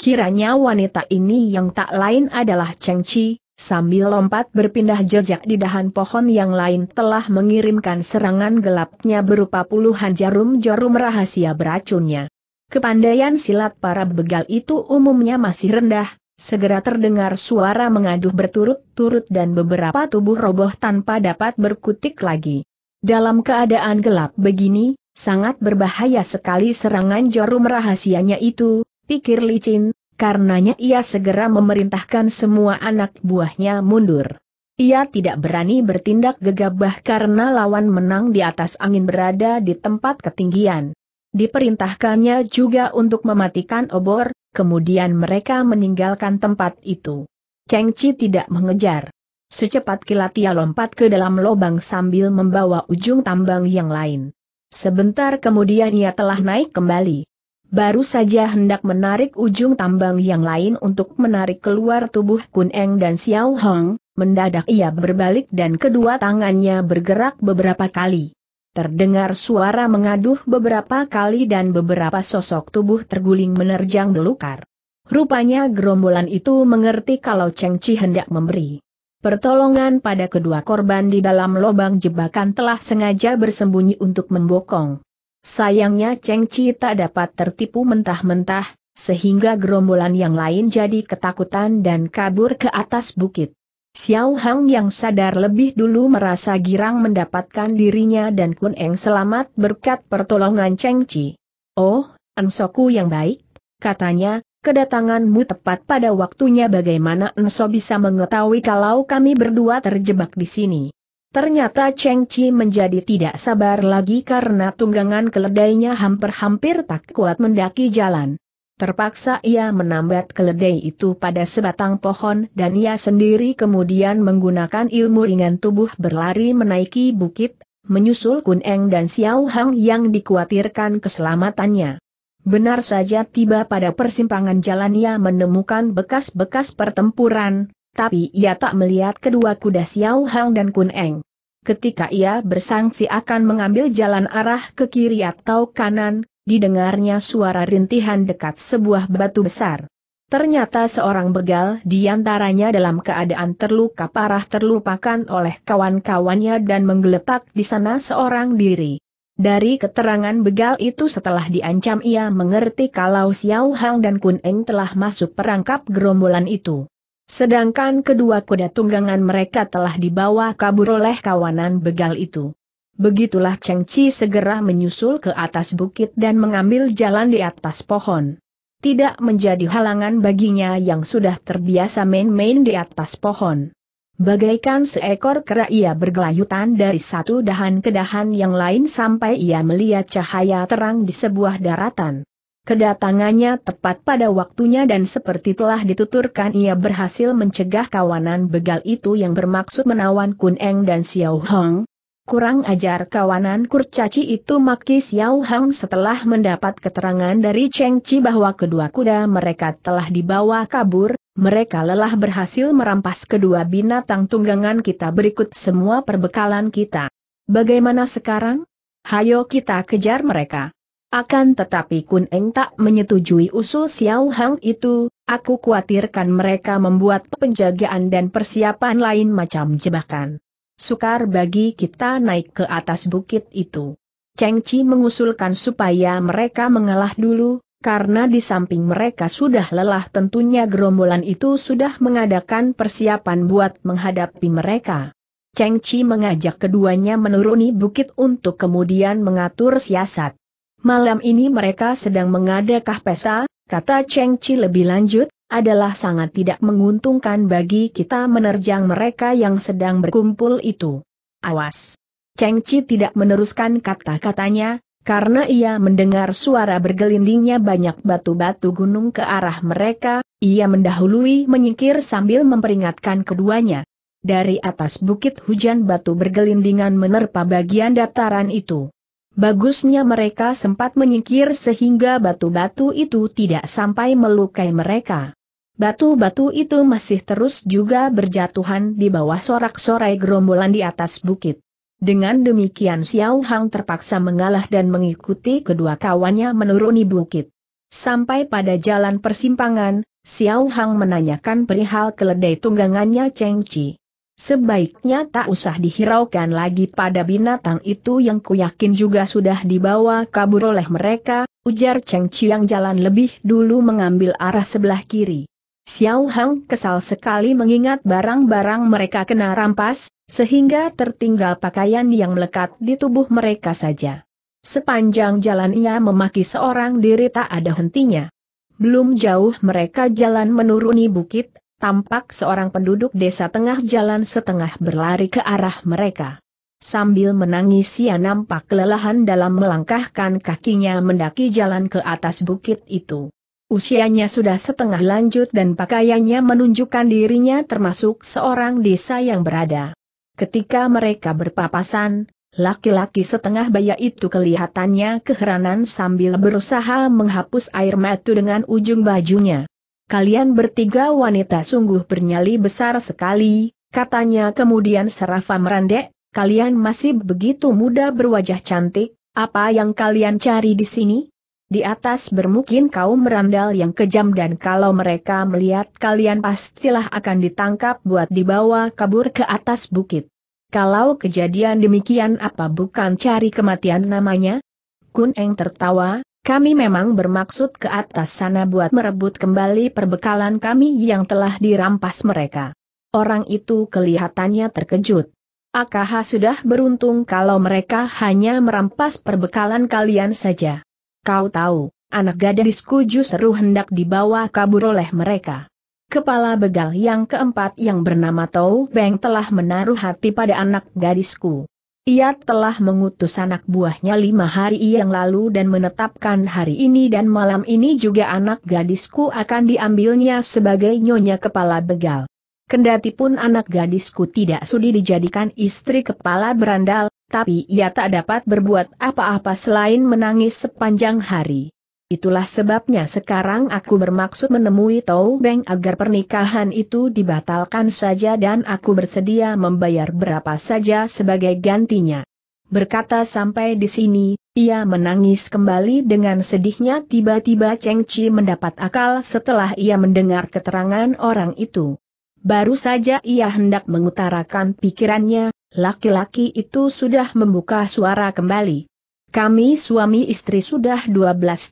Kiranya wanita ini yang tak lain adalah Cheng Chi, Sambil lompat berpindah jejak di dahan pohon yang lain telah mengirimkan serangan gelapnya berupa puluhan jarum-jarum rahasia beracunnya. Kepandaian silat para begal itu umumnya masih rendah, segera terdengar suara mengaduh berturut-turut dan beberapa tubuh roboh tanpa dapat berkutik lagi. Dalam keadaan gelap begini, sangat berbahaya sekali serangan jarum rahasianya itu, pikir licin, Karenanya ia segera memerintahkan semua anak buahnya mundur. Ia tidak berani bertindak gegabah karena lawan menang di atas angin berada di tempat ketinggian. Diperintahkannya juga untuk mematikan obor, kemudian mereka meninggalkan tempat itu. Cheng Chi tidak mengejar. Secepat kilat ia lompat ke dalam lubang sambil membawa ujung tambang yang lain. Sebentar kemudian ia telah naik kembali. Baru saja hendak menarik ujung tambang yang lain untuk menarik keluar tubuh Kun Eng dan Xiao Hong, mendadak ia berbalik dan kedua tangannya bergerak beberapa kali. Terdengar suara mengaduh beberapa kali dan beberapa sosok tubuh terguling menerjang belukar. Rupanya gerombolan itu mengerti kalau Cheng Chi hendak memberi pertolongan pada kedua korban di dalam lubang jebakan telah sengaja bersembunyi untuk membokong. Sayangnya Cheng Chi tak dapat tertipu mentah-mentah, sehingga gerombolan yang lain jadi ketakutan dan kabur ke atas bukit. Xiao Hang yang sadar lebih dulu merasa girang mendapatkan dirinya dan Kun Eng selamat berkat pertolongan Cheng Chi. Oh, Ensoku yang baik, katanya, kedatanganmu tepat pada waktunya bagaimana Enso bisa mengetahui kalau kami berdua terjebak di sini. Ternyata Cheng Chi menjadi tidak sabar lagi karena tunggangan keledainya hampir-hampir tak kuat mendaki jalan. Terpaksa ia menambat keledai itu pada sebatang pohon dan ia sendiri kemudian menggunakan ilmu ringan tubuh berlari menaiki bukit, menyusul Kun Eng dan Xiao Hang yang dikhawatirkan keselamatannya. Benar saja tiba pada persimpangan jalan ia menemukan bekas-bekas pertempuran, tapi ia tak melihat kedua kuda Xiao Hang dan Kun Eng. Ketika ia bersangsi akan mengambil jalan arah ke kiri atau kanan, didengarnya suara rintihan dekat sebuah batu besar. Ternyata seorang begal diantaranya dalam keadaan terluka parah terlupakan oleh kawan-kawannya dan menggeletak di sana seorang diri. Dari keterangan begal itu setelah diancam ia mengerti kalau Xiao Hang dan Kun Eng telah masuk perangkap gerombolan itu. Sedangkan kedua kuda tunggangan mereka telah dibawa kabur oleh kawanan begal itu. Begitulah Cheng Chi segera menyusul ke atas bukit dan mengambil jalan di atas pohon. Tidak menjadi halangan baginya yang sudah terbiasa main-main di atas pohon. Bagaikan seekor kera ia bergelayutan dari satu dahan ke dahan yang lain sampai ia melihat cahaya terang di sebuah daratan. Kedatangannya tepat pada waktunya dan seperti telah dituturkan ia berhasil mencegah kawanan begal itu yang bermaksud menawan Kun Eng dan Xiao Hong. Kurang ajar kawanan kurcaci itu maki Xiao Hong setelah mendapat keterangan dari Cheng Chi bahwa kedua kuda mereka telah dibawa kabur, mereka lelah berhasil merampas kedua binatang tunggangan kita berikut semua perbekalan kita. Bagaimana sekarang? Hayo kita kejar mereka. Akan tetapi Kun Eng tak menyetujui usul Xiao Hang itu, aku khawatirkan mereka membuat penjagaan dan persiapan lain macam jebakan. Sukar bagi kita naik ke atas bukit itu. Cheng Chi mengusulkan supaya mereka mengalah dulu, karena di samping mereka sudah lelah tentunya gerombolan itu sudah mengadakan persiapan buat menghadapi mereka. Cheng Chi mengajak keduanya menuruni bukit untuk kemudian mengatur siasat. Malam ini mereka sedang mengadakah pesta, kata Cheng Chi lebih lanjut, adalah sangat tidak menguntungkan bagi kita menerjang mereka yang sedang berkumpul itu. Awas! Cheng Chi tidak meneruskan kata-katanya, karena ia mendengar suara bergelindingnya banyak batu-batu gunung ke arah mereka, ia mendahului menyingkir sambil memperingatkan keduanya. Dari atas bukit hujan batu bergelindingan menerpa bagian dataran itu. Bagusnya mereka sempat menyingkir sehingga batu-batu itu tidak sampai melukai mereka. Batu-batu itu masih terus juga berjatuhan di bawah sorak-sorai gerombolan di atas bukit. Dengan demikian Xiao Hang terpaksa mengalah dan mengikuti kedua kawannya menuruni bukit. Sampai pada jalan persimpangan, Xiao Hang menanyakan perihal keledai tunggangannya Cheng Chi. Sebaiknya tak usah dihiraukan lagi pada binatang itu yang kuyakin juga sudah dibawa kabur oleh mereka, ujar Cheng Chiang jalan lebih dulu mengambil arah sebelah kiri. Xiao Hang kesal sekali mengingat barang-barang mereka kena rampas, sehingga tertinggal pakaian yang melekat di tubuh mereka saja. Sepanjang jalan ia memaki seorang diri tak ada hentinya. Belum jauh mereka jalan menuruni bukit, tampak seorang penduduk desa tengah jalan setengah berlari ke arah mereka. Sambil menangis ia nampak kelelahan dalam melangkahkan kakinya mendaki jalan ke atas bukit itu. Usianya sudah setengah lanjut dan pakaiannya menunjukkan dirinya termasuk seorang desa yang berada. Ketika mereka berpapasan, laki-laki setengah baya itu kelihatannya keheranan sambil berusaha menghapus air mata dengan ujung bajunya kalian bertiga wanita sungguh bernyali besar sekali, katanya kemudian Serafa merandek, kalian masih begitu muda berwajah cantik, apa yang kalian cari di sini? Di atas bermukim kaum merandal yang kejam dan kalau mereka melihat kalian pastilah akan ditangkap buat dibawa kabur ke atas bukit. Kalau kejadian demikian apa bukan cari kematian namanya? Kun Eng tertawa, kami memang bermaksud ke atas sana buat merebut kembali perbekalan kami yang telah dirampas mereka. Orang itu kelihatannya terkejut. AKH sudah beruntung kalau mereka hanya merampas perbekalan kalian saja. Kau tahu, anak gadisku justru hendak dibawa kabur oleh mereka. Kepala begal yang keempat yang bernama Tau Beng telah menaruh hati pada anak gadisku. Ia telah mengutus anak buahnya lima hari yang lalu dan menetapkan hari ini dan malam ini juga anak gadisku akan diambilnya sebagai nyonya kepala begal. Kendati pun anak gadisku tidak sudi dijadikan istri kepala berandal, tapi ia tak dapat berbuat apa-apa selain menangis sepanjang hari. Itulah sebabnya sekarang aku bermaksud menemui Tau Beng agar pernikahan itu dibatalkan saja dan aku bersedia membayar berapa saja sebagai gantinya. Berkata sampai di sini, ia menangis kembali dengan sedihnya tiba-tiba Cheng Chi mendapat akal setelah ia mendengar keterangan orang itu. Baru saja ia hendak mengutarakan pikirannya, laki-laki itu sudah membuka suara kembali. Kami suami istri sudah 12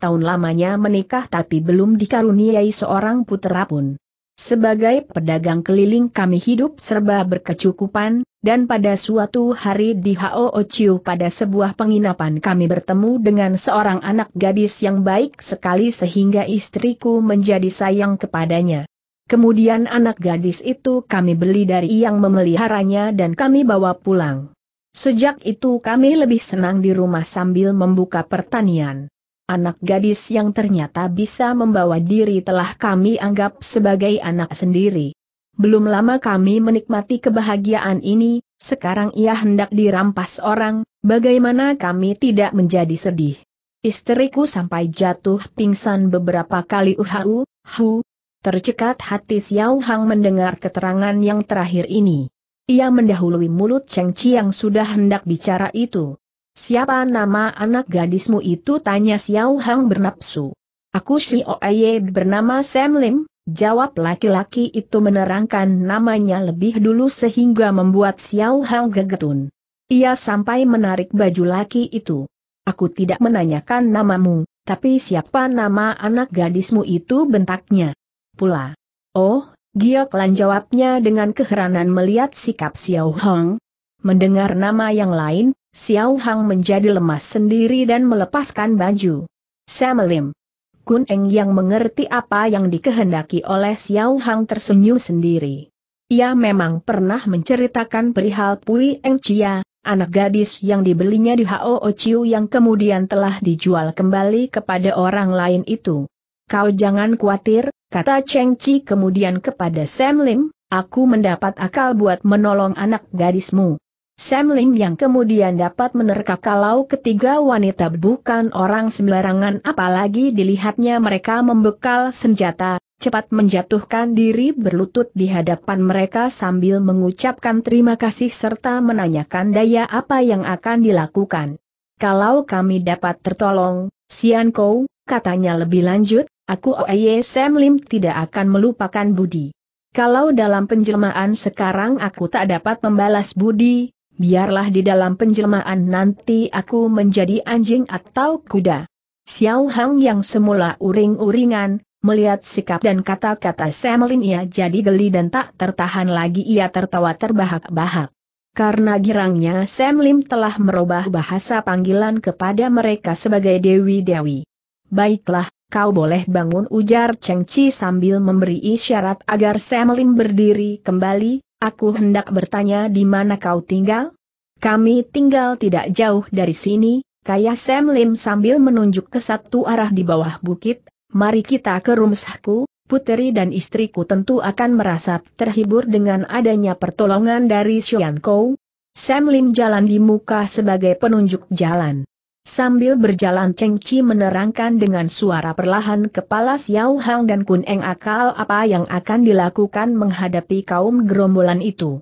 tahun lamanya menikah tapi belum dikaruniai seorang putera pun. Sebagai pedagang keliling kami hidup serba berkecukupan, dan pada suatu hari di Hao Chiu pada sebuah penginapan kami bertemu dengan seorang anak gadis yang baik sekali sehingga istriku menjadi sayang kepadanya. Kemudian anak gadis itu kami beli dari yang memeliharanya dan kami bawa pulang. Sejak itu kami lebih senang di rumah sambil membuka pertanian. Anak gadis yang ternyata bisa membawa diri telah kami anggap sebagai anak sendiri. Belum lama kami menikmati kebahagiaan ini, sekarang ia hendak dirampas orang, bagaimana kami tidak menjadi sedih. Istriku sampai jatuh pingsan beberapa kali uhu, hu. Tercekat hati Xiao Hang mendengar keterangan yang terakhir ini. Ia mendahului mulut Cheng Chi yang sudah hendak bicara itu. Siapa nama anak gadismu itu tanya Xiao Hang bernapsu. Aku si Oye bernama Sam Lim, jawab laki-laki itu menerangkan namanya lebih dulu sehingga membuat Xiao Hang gegetun. Ia sampai menarik baju laki itu. Aku tidak menanyakan namamu, tapi siapa nama anak gadismu itu bentaknya. Pula. Oh, Giok Lan jawabnya dengan keheranan melihat sikap Xiao Hong. Mendengar nama yang lain, Xiao Hong menjadi lemas sendiri dan melepaskan baju. Sam Lim, Kun Eng yang mengerti apa yang dikehendaki oleh Xiao Hong tersenyum sendiri. Ia memang pernah menceritakan perihal Pui Eng Chia, anak gadis yang dibelinya di Hao Chiu yang kemudian telah dijual kembali kepada orang lain itu. Kau jangan khawatir, kata Cheng Chi kemudian kepada Sam Lim, aku mendapat akal buat menolong anak gadismu. Sam Lim yang kemudian dapat menerka kalau ketiga wanita bukan orang sembarangan apalagi dilihatnya mereka membekal senjata, cepat menjatuhkan diri berlutut di hadapan mereka sambil mengucapkan terima kasih serta menanyakan daya apa yang akan dilakukan. Kalau kami dapat tertolong, Sian Kou, katanya lebih lanjut, Aku Oye Sam Lim tidak akan melupakan Budi. Kalau dalam penjelmaan sekarang aku tak dapat membalas Budi, biarlah di dalam penjelmaan nanti aku menjadi anjing atau kuda. Xiao Hang yang semula uring-uringan, melihat sikap dan kata-kata Sam Lim ia jadi geli dan tak tertahan lagi ia tertawa terbahak-bahak. Karena girangnya Sam Lim telah merubah bahasa panggilan kepada mereka sebagai Dewi Dewi. Baiklah, kau boleh bangun ujar Cheng Chi sambil memberi isyarat agar Semlin berdiri kembali, aku hendak bertanya di mana kau tinggal? Kami tinggal tidak jauh dari sini, kaya Semlin sambil menunjuk ke satu arah di bawah bukit, mari kita ke rumahku, puteri dan istriku tentu akan merasa terhibur dengan adanya pertolongan dari Xian Kou. Sam Lim jalan di muka sebagai penunjuk jalan. Sambil berjalan Cheng Chi menerangkan dengan suara perlahan kepala Xiao Hang dan Kun Eng akal apa yang akan dilakukan menghadapi kaum gerombolan itu.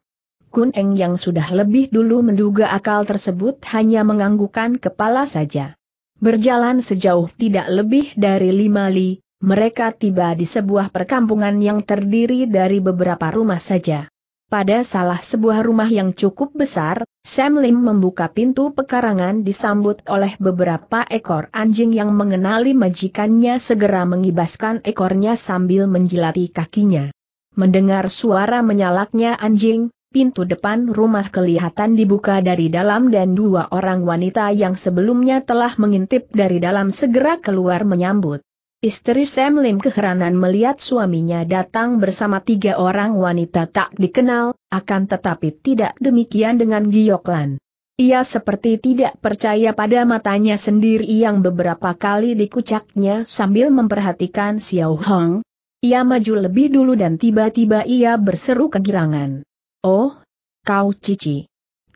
Kun Eng yang sudah lebih dulu menduga akal tersebut hanya menganggukkan kepala saja. Berjalan sejauh tidak lebih dari lima li, mereka tiba di sebuah perkampungan yang terdiri dari beberapa rumah saja. Pada salah sebuah rumah yang cukup besar, Sam Lim membuka pintu pekarangan disambut oleh beberapa ekor anjing yang mengenali majikannya segera mengibaskan ekornya sambil menjilati kakinya. Mendengar suara menyalaknya anjing, pintu depan rumah kelihatan dibuka dari dalam dan dua orang wanita yang sebelumnya telah mengintip dari dalam segera keluar menyambut. Istri Sam Lim keheranan melihat suaminya datang bersama tiga orang wanita tak dikenal, akan tetapi tidak demikian dengan Gioklan. Ia seperti tidak percaya pada matanya sendiri yang beberapa kali dikucaknya sambil memperhatikan Xiao Hong. Ia maju lebih dulu dan tiba-tiba ia berseru kegirangan. Oh, kau cici.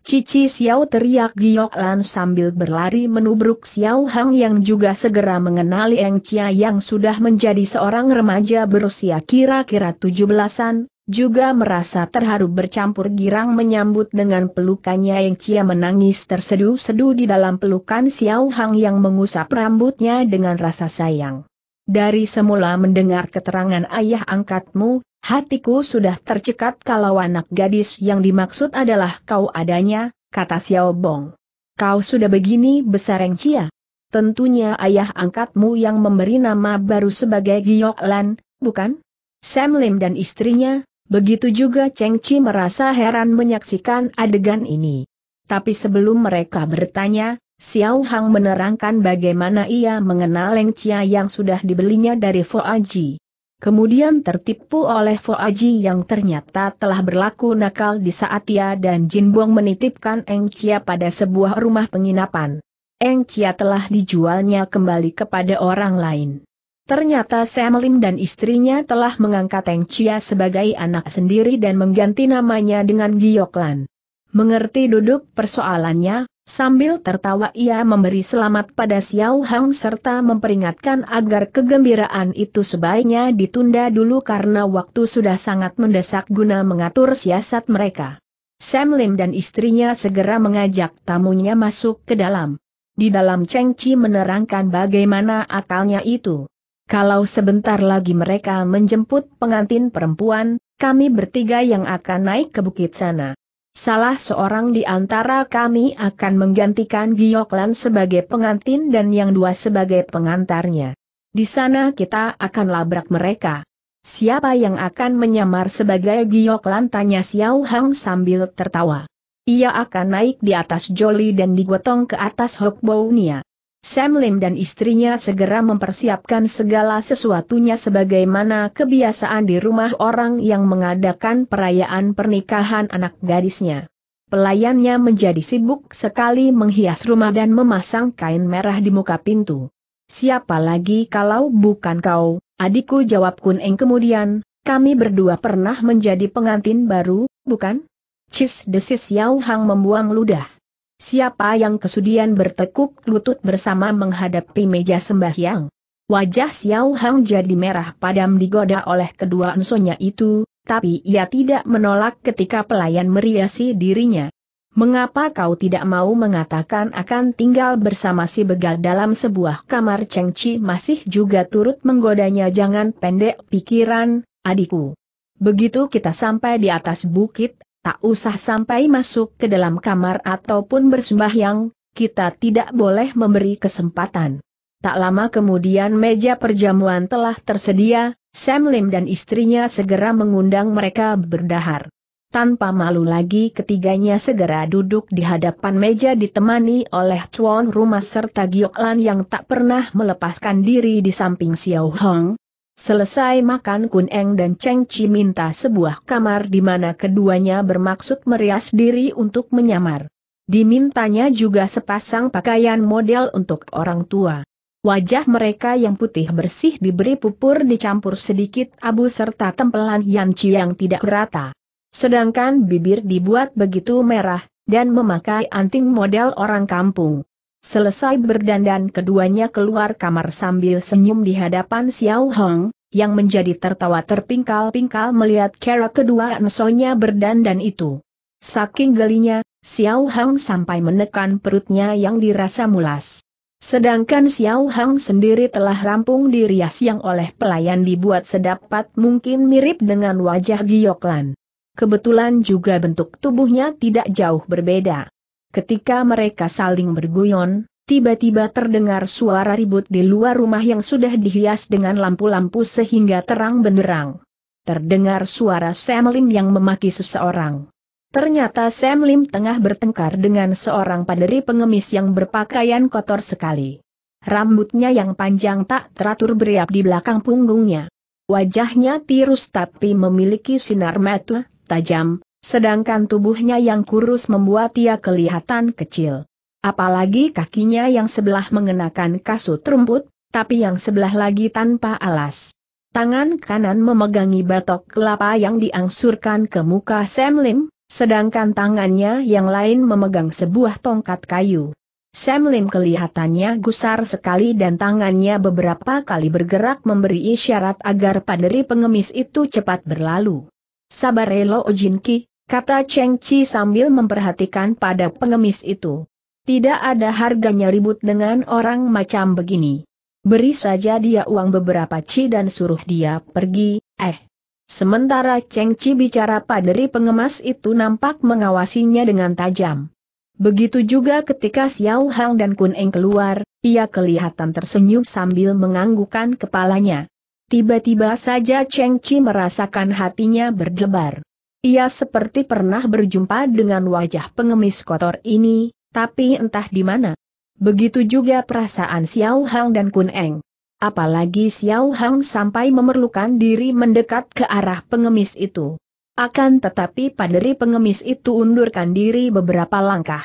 Cici Xiao teriak Giok Lan sambil berlari menubruk Xiao Hang yang juga segera mengenali Eng Chia yang sudah menjadi seorang remaja berusia kira-kira 17-an, juga merasa terharu bercampur girang menyambut dengan pelukannya Eng Chia menangis tersedu sedu di dalam pelukan Xiao Hang yang mengusap rambutnya dengan rasa sayang. Dari semula mendengar keterangan ayah angkatmu, Hatiku sudah tercekat kalau anak gadis yang dimaksud adalah kau adanya, kata Xiao Bong. Kau sudah begini besar yang cia. Tentunya ayah angkatmu yang memberi nama baru sebagai Giok Lan, bukan? Sam Lim dan istrinya, begitu juga Cheng Chi merasa heran menyaksikan adegan ini. Tapi sebelum mereka bertanya, Xiao Hang menerangkan bagaimana ia mengenal Leng Chia yang sudah dibelinya dari Fo Aji. Kemudian tertipu oleh Fo Aji yang ternyata telah berlaku nakal di saat ia dan Jin Buang menitipkan Eng Chia pada sebuah rumah penginapan. Eng Chia telah dijualnya kembali kepada orang lain. Ternyata Sam Lim dan istrinya telah mengangkat Eng Chia sebagai anak sendiri dan mengganti namanya dengan Gioklan. Mengerti duduk persoalannya, Sambil tertawa ia memberi selamat pada Xiao Hang serta memperingatkan agar kegembiraan itu sebaiknya ditunda dulu karena waktu sudah sangat mendesak guna mengatur siasat mereka. Sam Lim dan istrinya segera mengajak tamunya masuk ke dalam. Di dalam Cheng Chi menerangkan bagaimana akalnya itu. Kalau sebentar lagi mereka menjemput pengantin perempuan, kami bertiga yang akan naik ke bukit sana salah seorang di antara kami akan menggantikan Gioklan sebagai pengantin dan yang dua sebagai pengantarnya. Di sana kita akan labrak mereka. Siapa yang akan menyamar sebagai Gioklan tanya Xiao Hang sambil tertawa. Ia akan naik di atas Joli dan digotong ke atas Hokbounia. Sam Lim dan istrinya segera mempersiapkan segala sesuatunya sebagaimana kebiasaan di rumah orang yang mengadakan perayaan pernikahan anak gadisnya. Pelayannya menjadi sibuk sekali menghias rumah dan memasang kain merah di muka pintu. Siapa lagi kalau bukan kau, adikku jawab Kun Eng kemudian, kami berdua pernah menjadi pengantin baru, bukan? Cis desis Yao Hang membuang ludah. Siapa yang kesudian bertekuk lutut bersama menghadapi meja sembahyang? Wajah Xiao Hang jadi merah padam digoda oleh kedua ensonya itu, tapi ia tidak menolak ketika pelayan meriasi dirinya. Mengapa kau tidak mau mengatakan akan tinggal bersama si begal dalam sebuah kamar Cheng masih juga turut menggodanya jangan pendek pikiran, adikku. Begitu kita sampai di atas bukit, tak usah sampai masuk ke dalam kamar ataupun bersembahyang, kita tidak boleh memberi kesempatan. Tak lama kemudian meja perjamuan telah tersedia, Sam Lim dan istrinya segera mengundang mereka berdahar. Tanpa malu lagi ketiganya segera duduk di hadapan meja ditemani oleh tuan rumah serta Gioklan yang tak pernah melepaskan diri di samping Xiao Hong, Selesai makan Kun Eng dan Cheng Chi minta sebuah kamar di mana keduanya bermaksud merias diri untuk menyamar. Dimintanya juga sepasang pakaian model untuk orang tua. Wajah mereka yang putih bersih diberi pupur dicampur sedikit abu serta tempelan Chi yang tidak rata. Sedangkan bibir dibuat begitu merah, dan memakai anting model orang kampung. Selesai berdandan keduanya keluar kamar sambil senyum di hadapan Xiao Hong, yang menjadi tertawa terpingkal-pingkal melihat cara kedua ensonya berdandan itu. Saking gelinya, Xiao Hong sampai menekan perutnya yang dirasa mulas. Sedangkan Xiao Hong sendiri telah rampung dirias yang oleh pelayan dibuat sedapat mungkin mirip dengan wajah Gioklan. Kebetulan juga bentuk tubuhnya tidak jauh berbeda. Ketika mereka saling berguyon, tiba-tiba terdengar suara ribut di luar rumah yang sudah dihias dengan lampu-lampu sehingga terang benderang. Terdengar suara Sam Lim yang memaki seseorang. Ternyata Sam Lim tengah bertengkar dengan seorang paderi pengemis yang berpakaian kotor sekali. Rambutnya yang panjang tak teratur beriap di belakang punggungnya. Wajahnya tirus tapi memiliki sinar mata tajam, sedangkan tubuhnya yang kurus membuat ia kelihatan kecil. Apalagi kakinya yang sebelah mengenakan kasut rumput, tapi yang sebelah lagi tanpa alas. Tangan kanan memegangi batok kelapa yang diangsurkan ke muka Sam Lim, sedangkan tangannya yang lain memegang sebuah tongkat kayu. Sam Lim kelihatannya gusar sekali dan tangannya beberapa kali bergerak memberi isyarat agar paderi pengemis itu cepat berlalu. Sabar Elo Ojinki, kata Cheng Chi sambil memperhatikan pada pengemis itu. Tidak ada harganya ribut dengan orang macam begini. Beri saja dia uang beberapa ci dan suruh dia pergi, eh. Sementara Cheng Chi bicara padri pengemas itu nampak mengawasinya dengan tajam. Begitu juga ketika Xiao Hang dan Kun Eng keluar, ia kelihatan tersenyum sambil menganggukkan kepalanya. Tiba-tiba saja Cheng Chi merasakan hatinya berdebar. Ia seperti pernah berjumpa dengan wajah pengemis kotor ini, tapi entah di mana. Begitu juga perasaan Xiao Hang dan Kun Eng. Apalagi Xiao Hang sampai memerlukan diri mendekat ke arah pengemis itu. Akan tetapi paderi pengemis itu undurkan diri beberapa langkah.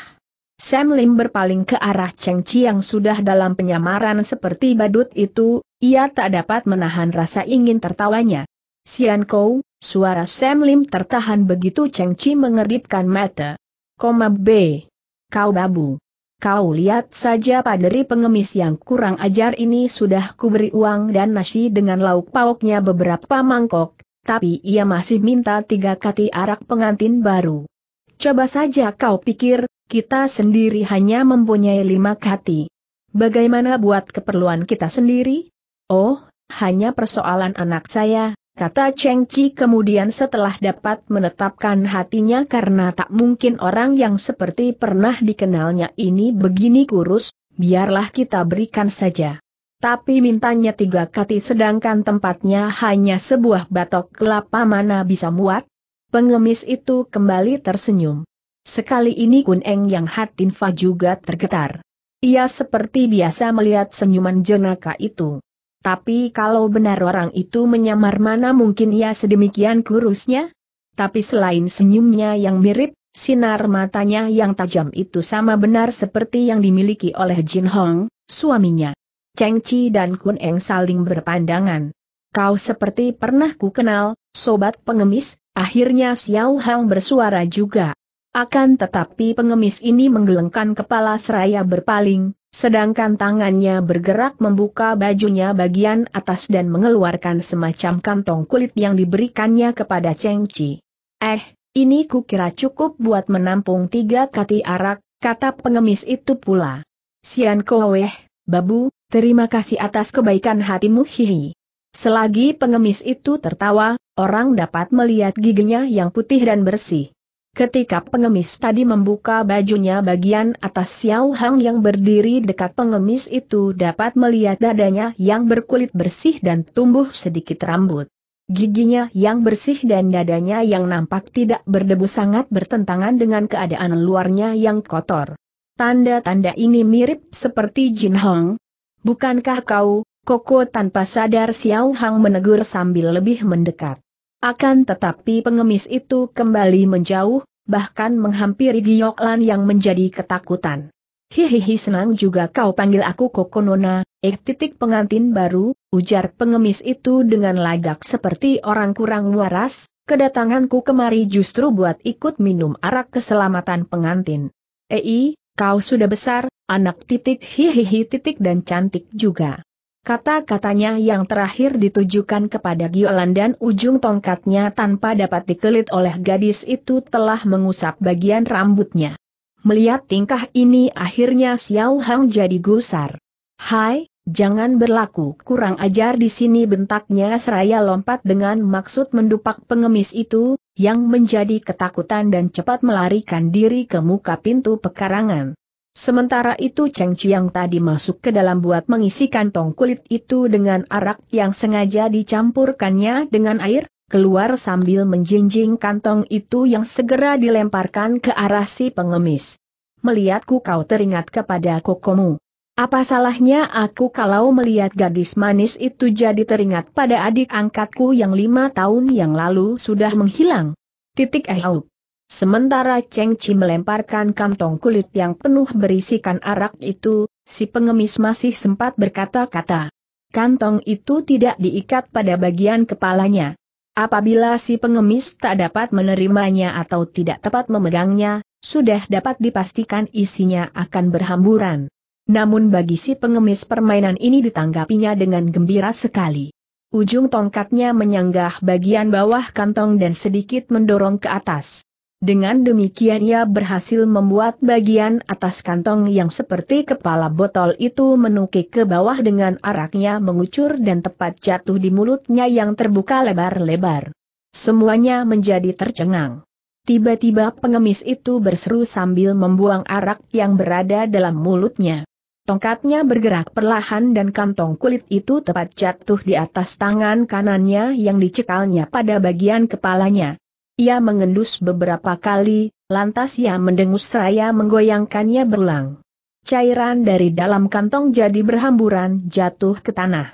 Sam Lim berpaling ke arah Cheng Chi yang sudah dalam penyamaran seperti badut itu, ia tak dapat menahan rasa ingin tertawanya. Sian Kou, Suara Sam Lim tertahan begitu Cheng Chi mengeritkan mata. Koma B. Kau babu. Kau lihat saja paderi pengemis yang kurang ajar ini sudah kuberi uang dan nasi dengan lauk pauknya beberapa mangkok, tapi ia masih minta tiga kati arak pengantin baru. Coba saja kau pikir, kita sendiri hanya mempunyai lima kati. Bagaimana buat keperluan kita sendiri? Oh, hanya persoalan anak saya, kata Cheng Chi kemudian setelah dapat menetapkan hatinya karena tak mungkin orang yang seperti pernah dikenalnya ini begini kurus, biarlah kita berikan saja. Tapi mintanya tiga kati sedangkan tempatnya hanya sebuah batok kelapa mana bisa muat? Pengemis itu kembali tersenyum. Sekali ini Kun Eng yang hatin Fa juga tergetar. Ia seperti biasa melihat senyuman jenaka itu. Tapi kalau benar orang itu menyamar mana mungkin ia sedemikian kurusnya? Tapi selain senyumnya yang mirip, sinar matanya yang tajam itu sama benar seperti yang dimiliki oleh Jin Hong, suaminya. Cheng Chi dan Kun Eng saling berpandangan. Kau seperti pernah ku kenal, sobat pengemis, akhirnya Xiao Hang bersuara juga. Akan tetapi pengemis ini menggelengkan kepala seraya berpaling, Sedangkan tangannya bergerak membuka bajunya bagian atas dan mengeluarkan semacam kantong kulit yang diberikannya kepada Cheng Chi. Eh, ini kukira cukup buat menampung tiga kati arak, kata pengemis itu pula. Sian Koweh, Babu, terima kasih atas kebaikan hatimu hihi. Selagi pengemis itu tertawa, orang dapat melihat giginya yang putih dan bersih. Ketika pengemis tadi membuka bajunya bagian atas Xiao Hang yang berdiri dekat pengemis itu dapat melihat dadanya yang berkulit bersih dan tumbuh sedikit rambut. Giginya yang bersih dan dadanya yang nampak tidak berdebu sangat bertentangan dengan keadaan luarnya yang kotor. Tanda-tanda ini mirip seperti Jin Hong. Bukankah kau, Koko tanpa sadar Xiao Hang menegur sambil lebih mendekat. Akan tetapi pengemis itu kembali menjauh, bahkan menghampiri Gioklan yang menjadi ketakutan. Hihihi senang juga kau panggil aku Kokonona, eh titik pengantin baru, ujar pengemis itu dengan lagak seperti orang kurang waras, kedatanganku kemari justru buat ikut minum arak keselamatan pengantin. Ei, eh, kau sudah besar, anak titik hihihi titik dan cantik juga. Kata-katanya yang terakhir ditujukan kepada Giolan dan ujung tongkatnya tanpa dapat dikelit oleh gadis itu telah mengusap bagian rambutnya. Melihat tingkah ini akhirnya Xiao Hang jadi gusar. Hai, jangan berlaku kurang ajar di sini bentaknya seraya lompat dengan maksud mendupak pengemis itu, yang menjadi ketakutan dan cepat melarikan diri ke muka pintu pekarangan. Sementara itu Cheng Chiang tadi masuk ke dalam buat mengisi kantong kulit itu dengan arak yang sengaja dicampurkannya dengan air, keluar sambil menjinjing kantong itu yang segera dilemparkan ke arah si pengemis. Melihatku kau teringat kepada kokomu. Apa salahnya aku kalau melihat gadis manis itu jadi teringat pada adik angkatku yang lima tahun yang lalu sudah menghilang? Titik ehauk. Sementara Cheng Chi melemparkan kantong kulit yang penuh berisikan arak itu, si pengemis masih sempat berkata-kata. Kantong itu tidak diikat pada bagian kepalanya. Apabila si pengemis tak dapat menerimanya atau tidak tepat memegangnya, sudah dapat dipastikan isinya akan berhamburan. Namun bagi si pengemis permainan ini ditanggapinya dengan gembira sekali. Ujung tongkatnya menyanggah bagian bawah kantong dan sedikit mendorong ke atas. Dengan demikian ia berhasil membuat bagian atas kantong yang seperti kepala botol itu menukik ke bawah dengan araknya mengucur dan tepat jatuh di mulutnya yang terbuka lebar-lebar. Semuanya menjadi tercengang. Tiba-tiba pengemis itu berseru sambil membuang arak yang berada dalam mulutnya. Tongkatnya bergerak perlahan dan kantong kulit itu tepat jatuh di atas tangan kanannya yang dicekalnya pada bagian kepalanya. Ia mengendus beberapa kali, lantas ia mendengus seraya menggoyangkannya berulang. Cairan dari dalam kantong jadi berhamburan jatuh ke tanah.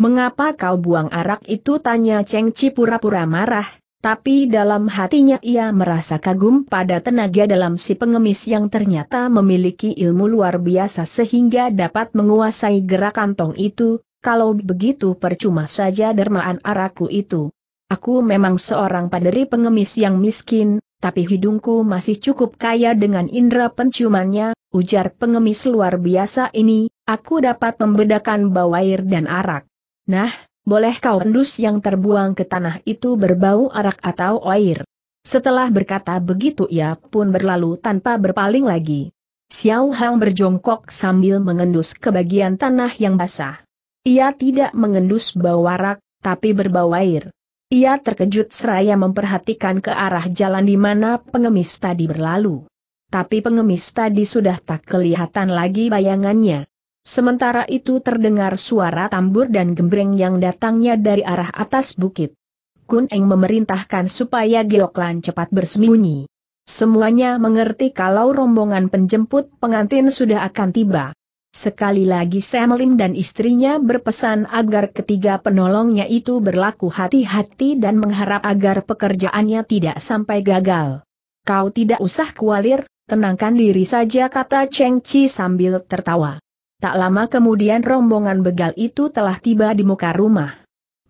Mengapa kau buang arak itu tanya Cheng Chi pura-pura marah, tapi dalam hatinya ia merasa kagum pada tenaga dalam si pengemis yang ternyata memiliki ilmu luar biasa sehingga dapat menguasai gerak kantong itu, kalau begitu percuma saja dermaan araku itu. Aku memang seorang paderi pengemis yang miskin, tapi hidungku masih cukup kaya dengan indera penciumannya, ujar pengemis luar biasa ini, aku dapat membedakan bawair dan arak. Nah, boleh kau endus yang terbuang ke tanah itu berbau arak atau air. Setelah berkata begitu ia pun berlalu tanpa berpaling lagi. Xiao Hang berjongkok sambil mengendus ke bagian tanah yang basah. Ia tidak mengendus bau arak, tapi berbau air. Ia terkejut seraya memperhatikan ke arah jalan di mana pengemis tadi berlalu. Tapi pengemis tadi sudah tak kelihatan lagi bayangannya. Sementara itu terdengar suara tambur dan gembreng yang datangnya dari arah atas bukit. Kun Eng memerintahkan supaya Geoklan cepat bersembunyi. Semuanya mengerti kalau rombongan penjemput pengantin sudah akan tiba. Sekali lagi Semelin dan istrinya berpesan agar ketiga penolongnya itu berlaku hati-hati dan mengharap agar pekerjaannya tidak sampai gagal. Kau tidak usah khawatir, tenangkan diri saja kata Cheng Chi sambil tertawa. Tak lama kemudian rombongan begal itu telah tiba di muka rumah.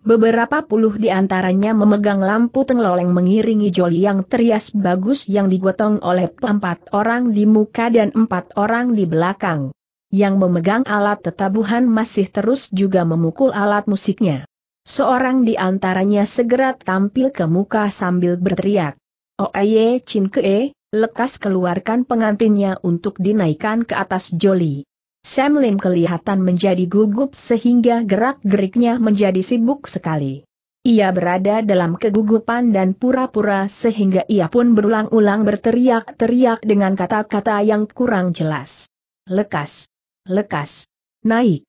Beberapa puluh di antaranya memegang lampu tengloleng mengiringi joli yang terias bagus yang digotong oleh empat orang di muka dan empat orang di belakang yang memegang alat tetabuhan masih terus juga memukul alat musiknya. Seorang di antaranya segera tampil ke muka sambil berteriak. Oeye Chin Kee, lekas keluarkan pengantinnya untuk dinaikkan ke atas joli. Sam Lim kelihatan menjadi gugup sehingga gerak-geriknya menjadi sibuk sekali. Ia berada dalam kegugupan dan pura-pura sehingga ia pun berulang-ulang berteriak-teriak dengan kata-kata yang kurang jelas. Lekas lekas, naik.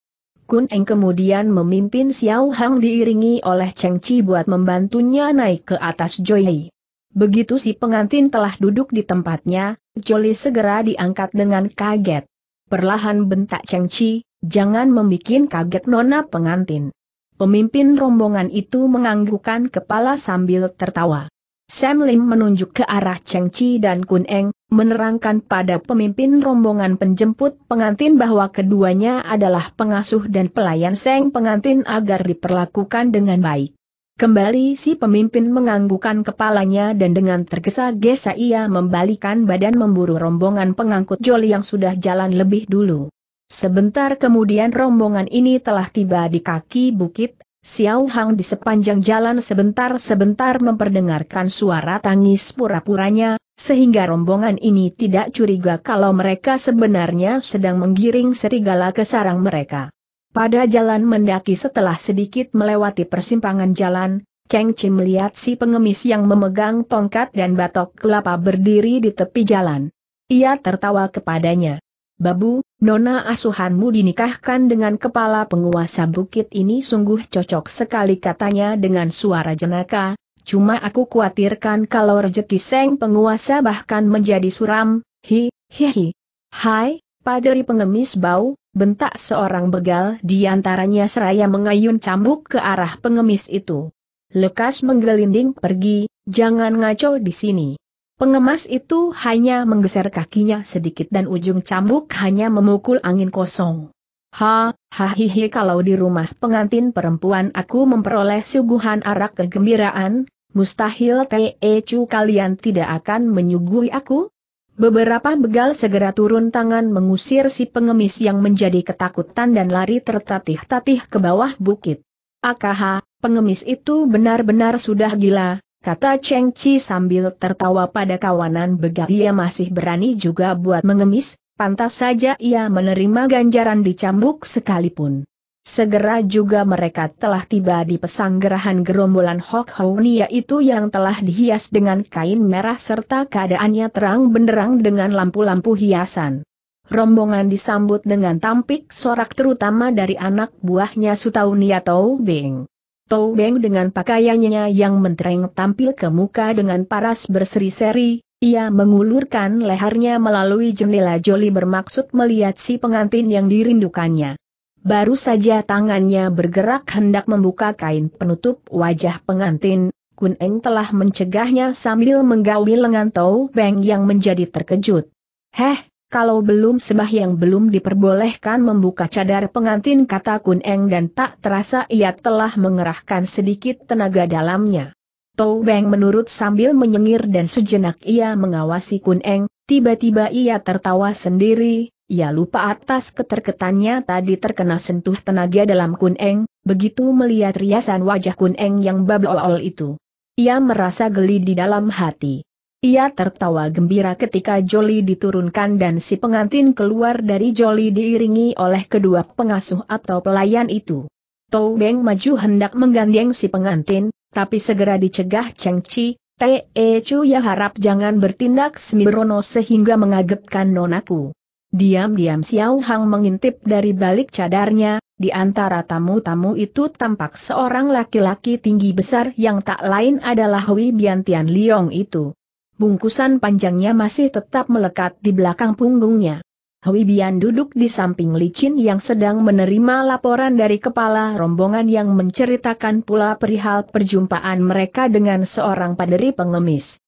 Kun Eng kemudian memimpin Xiao Hang diiringi oleh Cheng Chi buat membantunya naik ke atas joy. Begitu si pengantin telah duduk di tempatnya, Joli segera diangkat dengan kaget. Perlahan bentak Cheng Chi, jangan membuat kaget nona pengantin. Pemimpin rombongan itu menganggukkan kepala sambil tertawa. Sam Lim menunjuk ke arah Cheng Chi dan Kun Eng, menerangkan pada pemimpin rombongan penjemput pengantin bahwa keduanya adalah pengasuh dan pelayan Seng pengantin agar diperlakukan dengan baik. Kembali si pemimpin menganggukkan kepalanya dan dengan tergesa-gesa ia membalikan badan memburu rombongan pengangkut joli yang sudah jalan lebih dulu. Sebentar kemudian rombongan ini telah tiba di kaki bukit, Xiao Hang di sepanjang jalan sebentar-sebentar memperdengarkan suara tangis pura-puranya, sehingga rombongan ini tidak curiga kalau mereka sebenarnya sedang menggiring serigala ke sarang mereka. Pada jalan mendaki setelah sedikit melewati persimpangan jalan, Cheng Chin melihat si pengemis yang memegang tongkat dan batok kelapa berdiri di tepi jalan. Ia tertawa kepadanya. Babu, nona asuhanmu dinikahkan dengan kepala penguasa bukit ini sungguh cocok sekali katanya dengan suara jenaka, cuma aku khawatirkan kalau rejeki seng penguasa bahkan menjadi suram, hi, hi hi. Hai, paderi pengemis bau, bentak seorang begal di antaranya seraya mengayun cambuk ke arah pengemis itu. Lekas menggelinding pergi, jangan ngaco di sini. Pengemas itu hanya menggeser kakinya sedikit dan ujung cambuk hanya memukul angin kosong. Ha, ha hi, kalau di rumah pengantin perempuan aku memperoleh suguhan arak kegembiraan, mustahil Tecu kalian tidak akan menyuguhi aku? Beberapa begal segera turun tangan mengusir si pengemis yang menjadi ketakutan dan lari tertatih-tatih ke bawah bukit. Akaha, pengemis itu benar-benar sudah gila, kata Cheng Chi sambil tertawa pada kawanan begal ia masih berani juga buat mengemis, pantas saja ia menerima ganjaran dicambuk sekalipun. Segera juga mereka telah tiba di pesanggerahan gerombolan Hok Hounia itu yang telah dihias dengan kain merah serta keadaannya terang benderang dengan lampu-lampu hiasan. Rombongan disambut dengan tampik sorak terutama dari anak buahnya Sutauni atau Beng. Tou Beng dengan pakaiannya yang mentereng tampil ke muka dengan paras berseri-seri, ia mengulurkan lehernya melalui jendela joli bermaksud melihat si pengantin yang dirindukannya. Baru saja tangannya bergerak hendak membuka kain penutup wajah pengantin, Kun Eng telah mencegahnya sambil menggawi lengan Tou Beng yang menjadi terkejut. Heh, kalau belum yang belum diperbolehkan membuka cadar pengantin kata Kun Eng dan tak terasa ia telah mengerahkan sedikit tenaga dalamnya. Tou Beng menurut sambil menyengir dan sejenak ia mengawasi Kun Eng, tiba-tiba ia tertawa sendiri, ia lupa atas keterketannya tadi terkena sentuh tenaga dalam Kun Eng, begitu melihat riasan wajah Kun Eng yang babol itu. Ia merasa geli di dalam hati. Ia tertawa gembira ketika Joli diturunkan dan si pengantin keluar dari Joli diiringi oleh kedua pengasuh atau pelayan itu. Tou Beng maju hendak menggandeng si pengantin, tapi segera dicegah Cheng Chi, Te e Chu ya harap jangan bertindak sembrono sehingga mengagetkan nonaku. Diam-diam Xiao Hang mengintip dari balik cadarnya, di antara tamu-tamu itu tampak seorang laki-laki tinggi besar yang tak lain adalah Hui Tian Liong itu bungkusan panjangnya masih tetap melekat di belakang punggungnya. Hui Bian duduk di samping licin yang sedang menerima laporan dari kepala rombongan yang menceritakan pula perihal perjumpaan mereka dengan seorang paderi pengemis.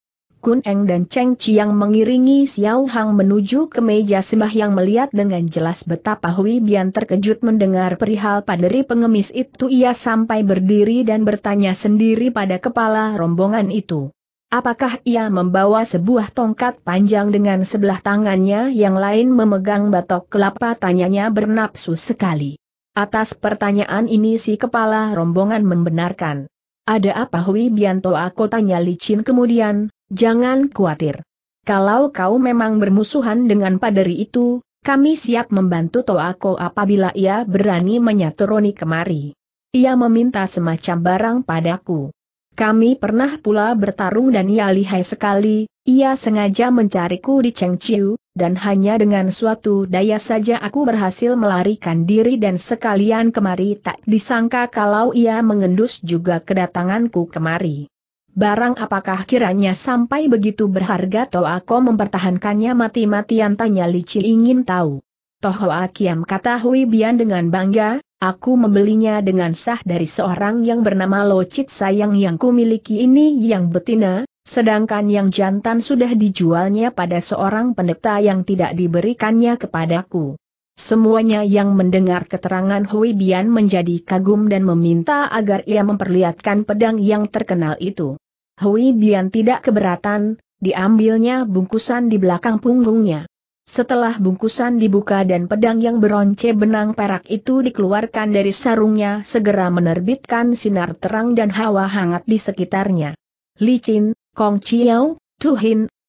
Kun Eng dan Cheng yang mengiringi Xiao Hang menuju ke meja sembah yang melihat dengan jelas betapa Hui Bian terkejut mendengar perihal paderi pengemis itu ia sampai berdiri dan bertanya sendiri pada kepala rombongan itu. Apakah ia membawa sebuah tongkat panjang dengan sebelah tangannya yang lain memegang batok kelapa tanyanya bernapsu sekali. Atas pertanyaan ini si kepala rombongan membenarkan. Ada apa Hui Bianto aku tanya licin kemudian, jangan khawatir. Kalau kau memang bermusuhan dengan paderi itu, kami siap membantu Toako apabila ia berani menyatroni kemari. Ia meminta semacam barang padaku. Kami pernah pula bertarung dan ia ya lihai sekali, ia sengaja mencariku di Chiu, dan hanya dengan suatu daya saja aku berhasil melarikan diri dan sekalian kemari tak disangka kalau ia mengendus juga kedatanganku kemari. Barang apakah kiranya sampai begitu berharga toh aku mempertahankannya mati-matian tanya Chi ingin tahu. Toh Akiam kata Hui Bian dengan bangga, Aku membelinya dengan sah dari seorang yang bernama Locit sayang yang kumiliki ini yang betina, sedangkan yang jantan sudah dijualnya pada seorang pendeta yang tidak diberikannya kepadaku. Semuanya yang mendengar keterangan Hui Bian menjadi kagum dan meminta agar ia memperlihatkan pedang yang terkenal itu. Hui Bian tidak keberatan, diambilnya bungkusan di belakang punggungnya. Setelah bungkusan dibuka dan pedang yang beronce benang perak itu dikeluarkan dari sarungnya segera menerbitkan sinar terang dan hawa hangat di sekitarnya. Li Licin, Kong Chiao, Tu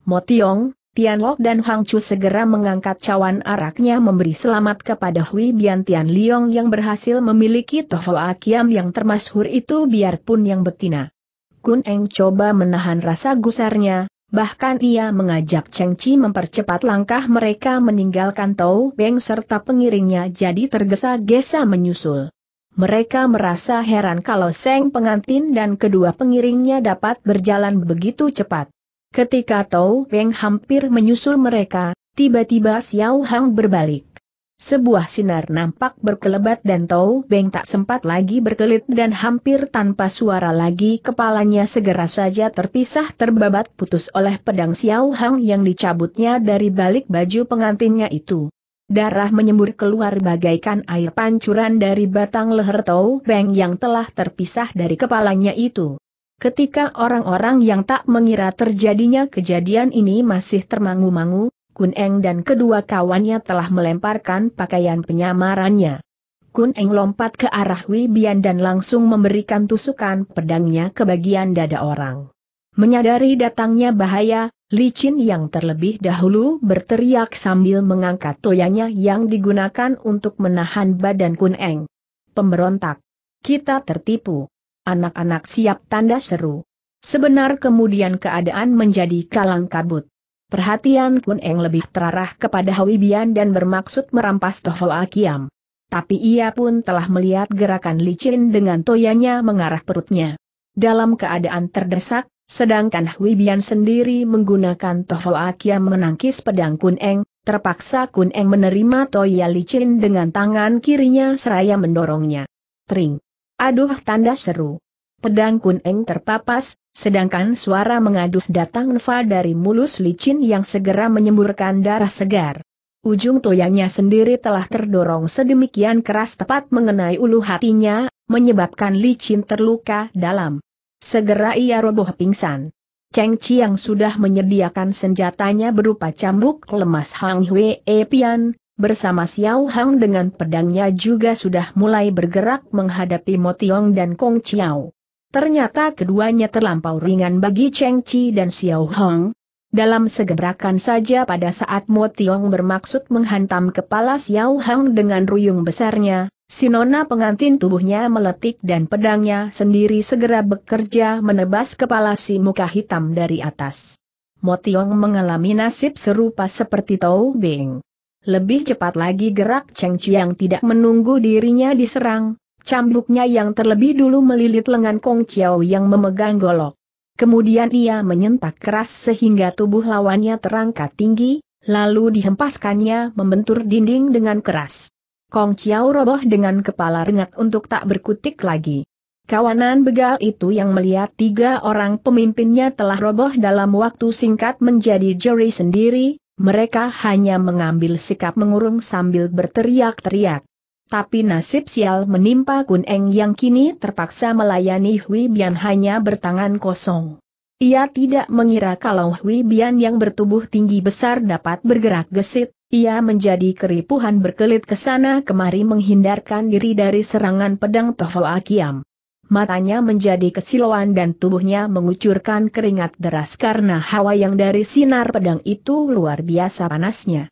Mo Tiong, Tian Lok dan Hang Chu segera mengangkat cawan araknya memberi selamat kepada Hui Bian Tian Liong yang berhasil memiliki Toho Kiam yang termasyhur itu biarpun yang betina. Kun Eng coba menahan rasa gusarnya, Bahkan ia mengajak Cheng Chi mempercepat langkah mereka meninggalkan Tau Beng serta pengiringnya jadi tergesa-gesa menyusul. Mereka merasa heran kalau Seng pengantin dan kedua pengiringnya dapat berjalan begitu cepat. Ketika Tau Beng hampir menyusul mereka, tiba-tiba Xiao Hang berbalik. Sebuah sinar nampak berkelebat dan Tau Beng tak sempat lagi berkelit dan hampir tanpa suara lagi kepalanya segera saja terpisah terbabat putus oleh pedang Xiao Hang yang dicabutnya dari balik baju pengantinnya itu. Darah menyembur keluar bagaikan air pancuran dari batang leher Tau Beng yang telah terpisah dari kepalanya itu. Ketika orang-orang yang tak mengira terjadinya kejadian ini masih termangu-mangu, Kun Eng dan kedua kawannya telah melemparkan pakaian penyamarannya. Kun Eng lompat ke arah Wibian dan langsung memberikan tusukan pedangnya ke bagian dada orang. Menyadari datangnya bahaya, Li Licin yang terlebih dahulu berteriak sambil mengangkat toyanya yang digunakan untuk menahan badan Kun Eng. Pemberontak. Kita tertipu. Anak-anak siap tanda seru. Sebenar kemudian keadaan menjadi kalang kabut. Perhatian Kun Eng lebih terarah kepada Bian dan bermaksud merampas Toho Akiam. Tapi ia pun telah melihat gerakan licin dengan toyanya mengarah perutnya. Dalam keadaan terdesak, sedangkan Hui Bian sendiri menggunakan Toho Akiam menangkis pedang Kun Eng, terpaksa Kun Eng menerima toya licin dengan tangan kirinya seraya mendorongnya. Tring! Aduh tanda seru! Pedang Kun Eng terpapas, Sedangkan suara mengaduh datang Nfa dari mulus licin yang segera menyemburkan darah segar. Ujung toyangnya sendiri telah terdorong sedemikian keras tepat mengenai ulu hatinya, menyebabkan licin terluka dalam. Segera ia roboh pingsan. Cheng Chi yang sudah menyediakan senjatanya berupa cambuk lemas Hang Hwee Pian, bersama Xiao Hang dengan pedangnya juga sudah mulai bergerak menghadapi Motiong dan Kong Chiao. Ternyata keduanya terlampau ringan bagi Cheng Chi dan Xiao Hong. Dalam segebrakan saja pada saat Mo Tiong bermaksud menghantam kepala Xiao Hong dengan ruyung besarnya, Sinona pengantin tubuhnya meletik dan pedangnya sendiri segera bekerja menebas kepala si muka hitam dari atas. Mo Tiong mengalami nasib serupa seperti Tau Bing. Lebih cepat lagi gerak Cheng Chi yang tidak menunggu dirinya diserang, Cambuknya yang terlebih dulu melilit lengan Kong Chiao yang memegang golok. Kemudian ia menyentak keras sehingga tubuh lawannya terangkat tinggi, lalu dihempaskannya membentur dinding dengan keras. Kong Chiao roboh dengan kepala rengat untuk tak berkutik lagi. Kawanan begal itu yang melihat tiga orang pemimpinnya telah roboh dalam waktu singkat menjadi juri sendiri, mereka hanya mengambil sikap mengurung sambil berteriak-teriak. Tapi nasib sial menimpa Kun Eng yang kini terpaksa melayani Hui Bian hanya bertangan kosong. Ia tidak mengira kalau Hui Bian yang bertubuh tinggi besar dapat bergerak gesit, ia menjadi keripuhan berkelit ke sana kemari menghindarkan diri dari serangan pedang Toho Akiam. Matanya menjadi kesilauan dan tubuhnya mengucurkan keringat deras karena hawa yang dari sinar pedang itu luar biasa panasnya.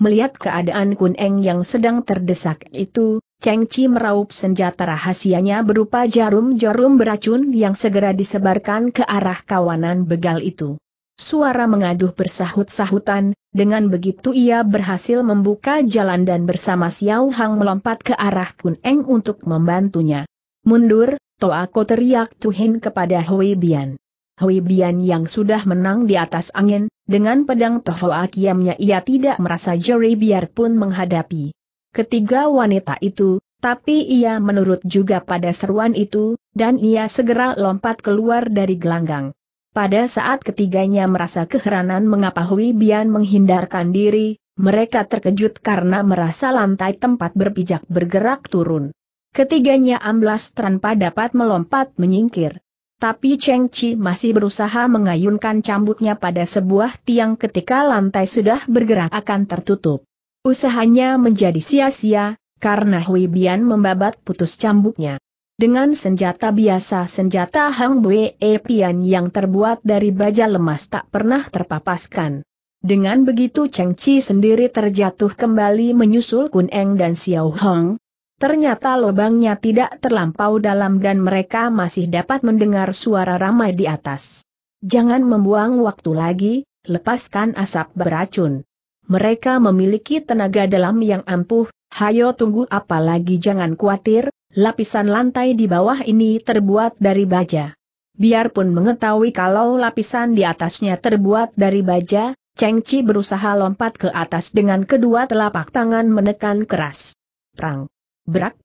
Melihat keadaan Kun Eng yang sedang terdesak itu, Cheng Chi meraup senjata rahasianya berupa jarum-jarum beracun yang segera disebarkan ke arah kawanan begal itu. Suara mengaduh bersahut-sahutan, dengan begitu ia berhasil membuka jalan dan bersama Xiao Hang melompat ke arah Kun Eng untuk membantunya. Mundur, Toa Ko teriak Tuhin kepada Hui Bian. Huibian yang sudah menang di atas angin, dengan pedang Toho Akiamnya ia tidak merasa jeri biarpun menghadapi ketiga wanita itu, tapi ia menurut juga pada seruan itu, dan ia segera lompat keluar dari gelanggang. Pada saat ketiganya merasa keheranan mengapa Huibian menghindarkan diri, mereka terkejut karena merasa lantai tempat berpijak bergerak turun. Ketiganya amblas tanpa dapat melompat menyingkir. Tapi Cheng Chi masih berusaha mengayunkan cambuknya pada sebuah tiang ketika lantai sudah bergerak akan tertutup. Usahanya menjadi sia-sia, karena Hui Bian membabat putus cambuknya. Dengan senjata biasa senjata Hang Bwe e Pian yang terbuat dari baja lemas tak pernah terpapaskan. Dengan begitu Cheng Chi sendiri terjatuh kembali menyusul Kun Eng dan Xiao Hong, Ternyata lubangnya tidak terlampau dalam dan mereka masih dapat mendengar suara ramai di atas. Jangan membuang waktu lagi, lepaskan asap beracun. Mereka memiliki tenaga dalam yang ampuh, hayo tunggu apalagi jangan khawatir, lapisan lantai di bawah ini terbuat dari baja. Biarpun mengetahui kalau lapisan di atasnya terbuat dari baja, Cheng Chi berusaha lompat ke atas dengan kedua telapak tangan menekan keras. Prang. Berak.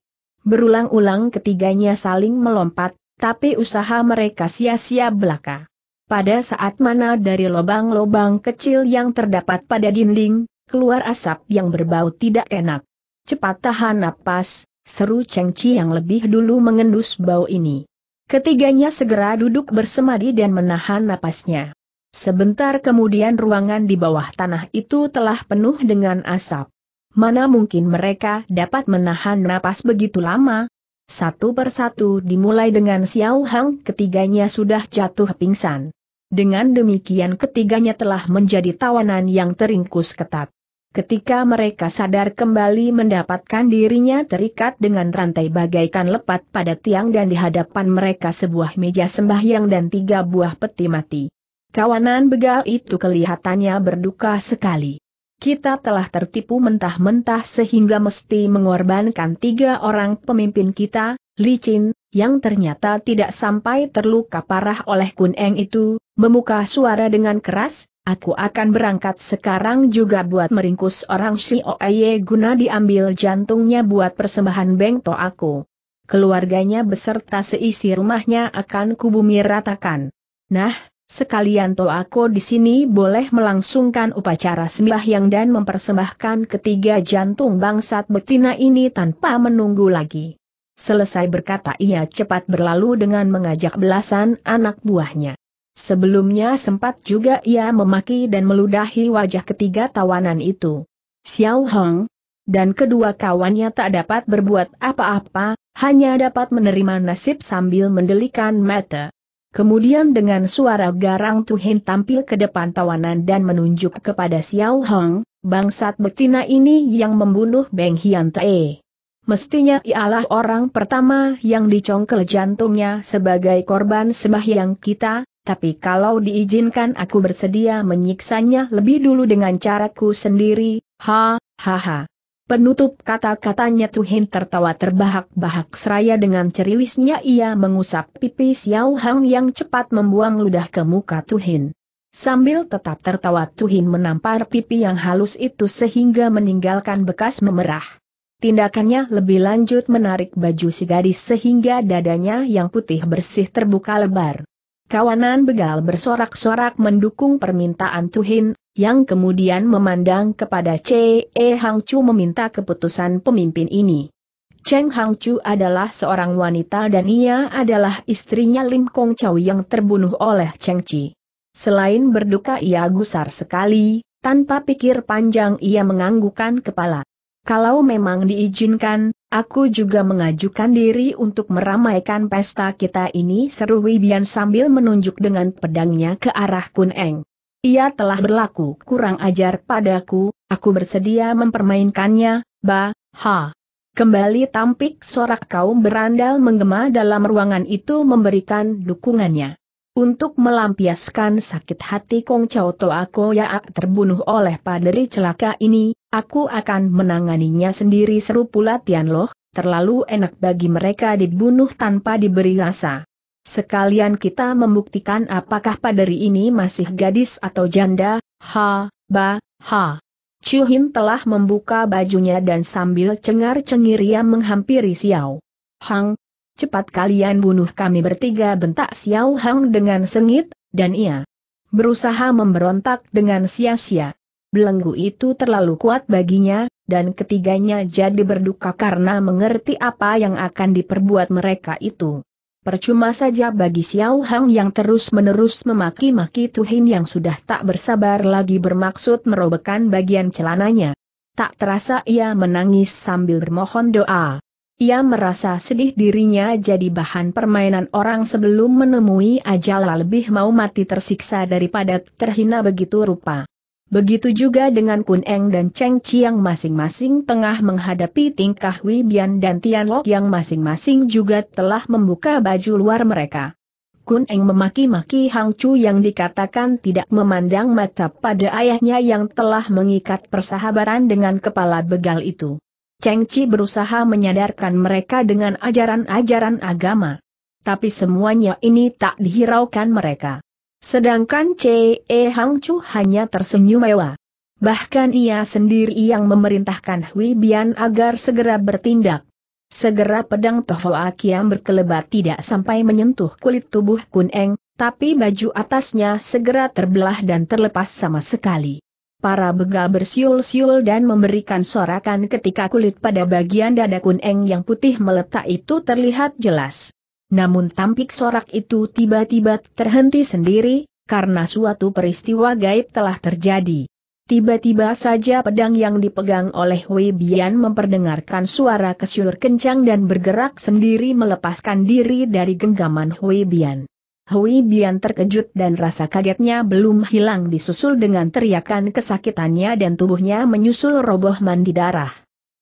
Berulang-ulang ketiganya saling melompat, tapi usaha mereka sia-sia belaka. Pada saat mana dari lobang-lobang kecil yang terdapat pada dinding, keluar asap yang berbau tidak enak. Cepat tahan napas, seru Cheng Chi yang lebih dulu mengendus bau ini. Ketiganya segera duduk bersemadi dan menahan napasnya. Sebentar kemudian ruangan di bawah tanah itu telah penuh dengan asap mana mungkin mereka dapat menahan napas begitu lama? Satu persatu dimulai dengan Xiao Hang ketiganya sudah jatuh pingsan. Dengan demikian ketiganya telah menjadi tawanan yang teringkus ketat. Ketika mereka sadar kembali mendapatkan dirinya terikat dengan rantai bagaikan lepat pada tiang dan di hadapan mereka sebuah meja sembahyang dan tiga buah peti mati. Kawanan begal itu kelihatannya berduka sekali kita telah tertipu mentah-mentah sehingga mesti mengorbankan tiga orang pemimpin kita, licin, yang ternyata tidak sampai terluka parah oleh Kun Eng itu, memuka suara dengan keras, aku akan berangkat sekarang juga buat meringkus orang Si Shioye guna diambil jantungnya buat persembahan bengto aku. Keluarganya beserta seisi rumahnya akan kubumi ratakan. Nah, Sekalian aku di sini boleh melangsungkan upacara sembahyang dan mempersembahkan ketiga jantung bangsat betina ini tanpa menunggu lagi. Selesai berkata ia cepat berlalu dengan mengajak belasan anak buahnya. Sebelumnya sempat juga ia memaki dan meludahi wajah ketiga tawanan itu. Xiao Hong dan kedua kawannya tak dapat berbuat apa-apa, hanya dapat menerima nasib sambil mendelikan mata. Kemudian dengan suara garang Tuhin tampil ke depan tawanan dan menunjuk kepada Xiao Hong, bangsat betina ini yang membunuh Beng Hian Tae. Mestinya ialah orang pertama yang dicongkel jantungnya sebagai korban sembahyang kita, tapi kalau diizinkan aku bersedia menyiksanya lebih dulu dengan caraku sendiri, ha, ha ha. Penutup kata-katanya Tuhin tertawa terbahak-bahak seraya dengan ceriwisnya ia mengusap pipi Xiao Hang yang cepat membuang ludah ke muka Tuhin. Sambil tetap tertawa Tuhin menampar pipi yang halus itu sehingga meninggalkan bekas memerah. Tindakannya lebih lanjut menarik baju si gadis sehingga dadanya yang putih bersih terbuka lebar. Kawanan begal bersorak-sorak mendukung permintaan Tuhin, yang kemudian memandang kepada C.E. Hang Chu meminta keputusan pemimpin ini. Cheng Hang Chu adalah seorang wanita dan ia adalah istrinya Lim Kong Chau yang terbunuh oleh Cheng Chi. Selain berduka ia gusar sekali, tanpa pikir panjang ia menganggukan kepala. Kalau memang diizinkan, Aku juga mengajukan diri untuk meramaikan pesta kita ini seru Wibian sambil menunjuk dengan pedangnya ke arah Kun Eng. Ia telah berlaku kurang ajar padaku, aku bersedia mempermainkannya, ba, ha. Kembali tampik sorak kaum berandal menggema dalam ruangan itu memberikan dukungannya. Untuk melampiaskan sakit hati Kong Chao Ako ya terbunuh oleh paderi celaka ini, aku akan menanganinya sendiri seru pula Tian Loh, terlalu enak bagi mereka dibunuh tanpa diberi rasa. Sekalian kita membuktikan apakah paderi ini masih gadis atau janda, ha, ba, ha. Hin telah membuka bajunya dan sambil cengar-cengir ia menghampiri Xiao. Hang, cepat kalian bunuh kami bertiga bentak Xiao Hang dengan sengit, dan ia berusaha memberontak dengan sia-sia. Belenggu itu terlalu kuat baginya, dan ketiganya jadi berduka karena mengerti apa yang akan diperbuat mereka itu. Percuma saja bagi Xiao Hang yang terus-menerus memaki-maki Tuhin yang sudah tak bersabar lagi bermaksud merobekan bagian celananya. Tak terasa ia menangis sambil bermohon doa. Ia merasa sedih dirinya jadi bahan permainan orang sebelum menemui ajal. lebih mau mati tersiksa daripada terhina begitu rupa. Begitu juga dengan Kun Eng dan Cheng Chiang masing-masing tengah menghadapi tingkah Bian dan Tian Tianlok yang masing-masing juga telah membuka baju luar mereka. Kun Eng memaki-maki Hang Chu yang dikatakan tidak memandang mata pada ayahnya yang telah mengikat persahabatan dengan kepala begal itu. Cheng Chi berusaha menyadarkan mereka dengan ajaran-ajaran agama. Tapi semuanya ini tak dihiraukan mereka. Sedangkan C.E. E Hang Chu hanya tersenyum mewah. Bahkan ia sendiri yang memerintahkan Hui Bian agar segera bertindak. Segera pedang Tohoa Kiam berkelebat tidak sampai menyentuh kulit tubuh Kun Eng, tapi baju atasnya segera terbelah dan terlepas sama sekali para begal bersiul-siul dan memberikan sorakan ketika kulit pada bagian dada kuneng yang putih meletak itu terlihat jelas. Namun tampik sorak itu tiba-tiba terhenti sendiri, karena suatu peristiwa gaib telah terjadi. Tiba-tiba saja pedang yang dipegang oleh Wei Bian memperdengarkan suara kesyur kencang dan bergerak sendiri melepaskan diri dari genggaman Wei Bian. Hui Bian terkejut dan rasa kagetnya belum hilang disusul dengan teriakan kesakitannya dan tubuhnya menyusul roboh mandi darah.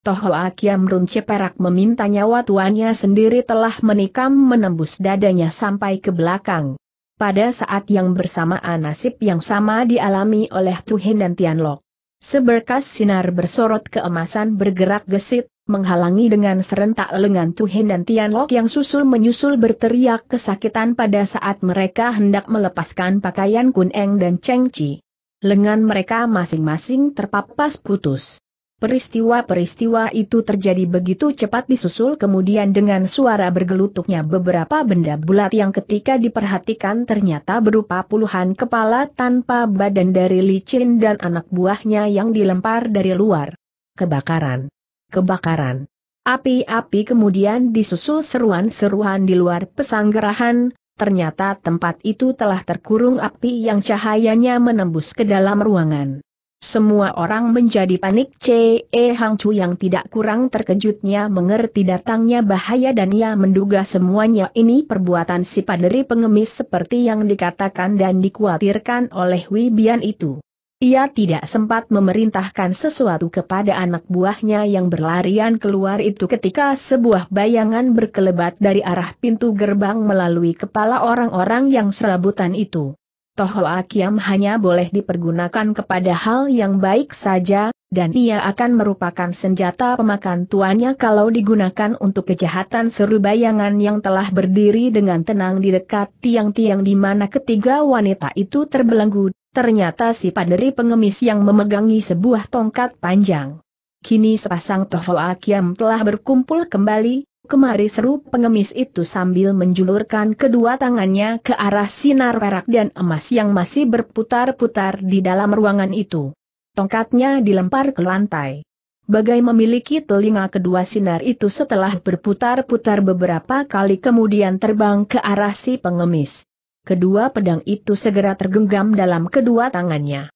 Toho Akiam Runce perak meminta nyawa tuannya sendiri telah menikam menembus dadanya sampai ke belakang. Pada saat yang bersamaan nasib yang sama dialami oleh Tuhin dan Tianlok. Seberkas sinar bersorot keemasan bergerak gesit, menghalangi dengan serentak lengan Tuhin dan Tianlok yang susul menyusul berteriak kesakitan pada saat mereka hendak melepaskan pakaian Kun Eng dan Cheng Chi. Lengan mereka masing-masing terpapas putus. Peristiwa-peristiwa itu terjadi begitu cepat disusul kemudian dengan suara bergelutuknya beberapa benda bulat yang ketika diperhatikan ternyata berupa puluhan kepala tanpa badan dari licin dan anak buahnya yang dilempar dari luar. Kebakaran kebakaran. Api-api kemudian disusul seruan-seruan di luar pesanggerahan, ternyata tempat itu telah terkurung api yang cahayanya menembus ke dalam ruangan. Semua orang menjadi panik C.E. Hang Chu yang tidak kurang terkejutnya mengerti datangnya bahaya dan ia menduga semuanya ini perbuatan si paderi pengemis seperti yang dikatakan dan dikhawatirkan oleh Wibian itu. Ia tidak sempat memerintahkan sesuatu kepada anak buahnya yang berlarian keluar itu ketika sebuah bayangan berkelebat dari arah pintu gerbang melalui kepala orang-orang yang serabutan itu. Toho Akiam hanya boleh dipergunakan kepada hal yang baik saja, dan ia akan merupakan senjata pemakan tuannya kalau digunakan untuk kejahatan seru bayangan yang telah berdiri dengan tenang di dekat tiang-tiang di mana ketiga wanita itu terbelenggu Ternyata si paderi pengemis yang memegangi sebuah tongkat panjang. Kini sepasang Toho Akiam telah berkumpul kembali, kemari seru pengemis itu sambil menjulurkan kedua tangannya ke arah sinar perak dan emas yang masih berputar-putar di dalam ruangan itu. Tongkatnya dilempar ke lantai. Bagai memiliki telinga kedua sinar itu setelah berputar-putar beberapa kali kemudian terbang ke arah si pengemis kedua pedang itu segera tergenggam dalam kedua tangannya.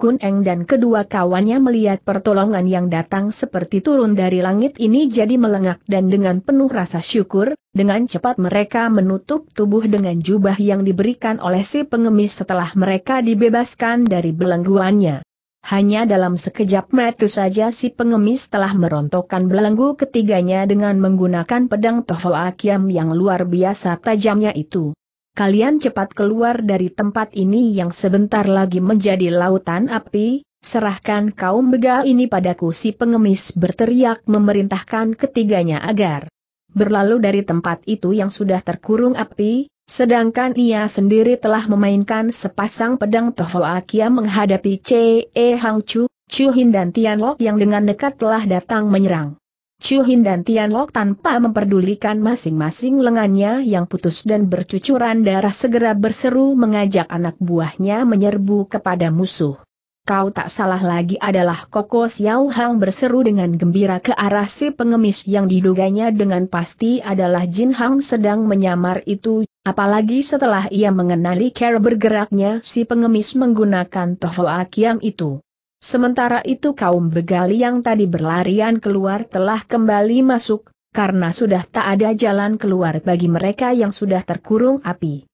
Kun Eng dan kedua kawannya melihat pertolongan yang datang seperti turun dari langit ini jadi melengak dan dengan penuh rasa syukur, dengan cepat mereka menutup tubuh dengan jubah yang diberikan oleh si pengemis setelah mereka dibebaskan dari belengguannya. Hanya dalam sekejap mata saja si pengemis telah merontokkan belenggu ketiganya dengan menggunakan pedang Toho Akiam yang luar biasa tajamnya itu kalian cepat keluar dari tempat ini yang sebentar lagi menjadi lautan api, serahkan kaum begal ini padaku si pengemis berteriak memerintahkan ketiganya agar berlalu dari tempat itu yang sudah terkurung api, sedangkan ia sendiri telah memainkan sepasang pedang Tohoakia menghadapi C.E. Hang Chu, Chu Hin dan Tian Lok yang dengan dekat telah datang menyerang. Chuhin dan Tian Tianlok tanpa memperdulikan masing-masing lengannya yang putus dan bercucuran darah segera berseru mengajak anak buahnya menyerbu kepada musuh. Kau tak salah lagi adalah Koko Xiao Hang berseru dengan gembira ke arah si pengemis yang diduganya dengan pasti adalah Jin Hang sedang menyamar itu, apalagi setelah ia mengenali cara bergeraknya si pengemis menggunakan toho Kiam itu. Sementara itu kaum begal yang tadi berlarian keluar telah kembali masuk, karena sudah tak ada jalan keluar bagi mereka yang sudah terkurung api.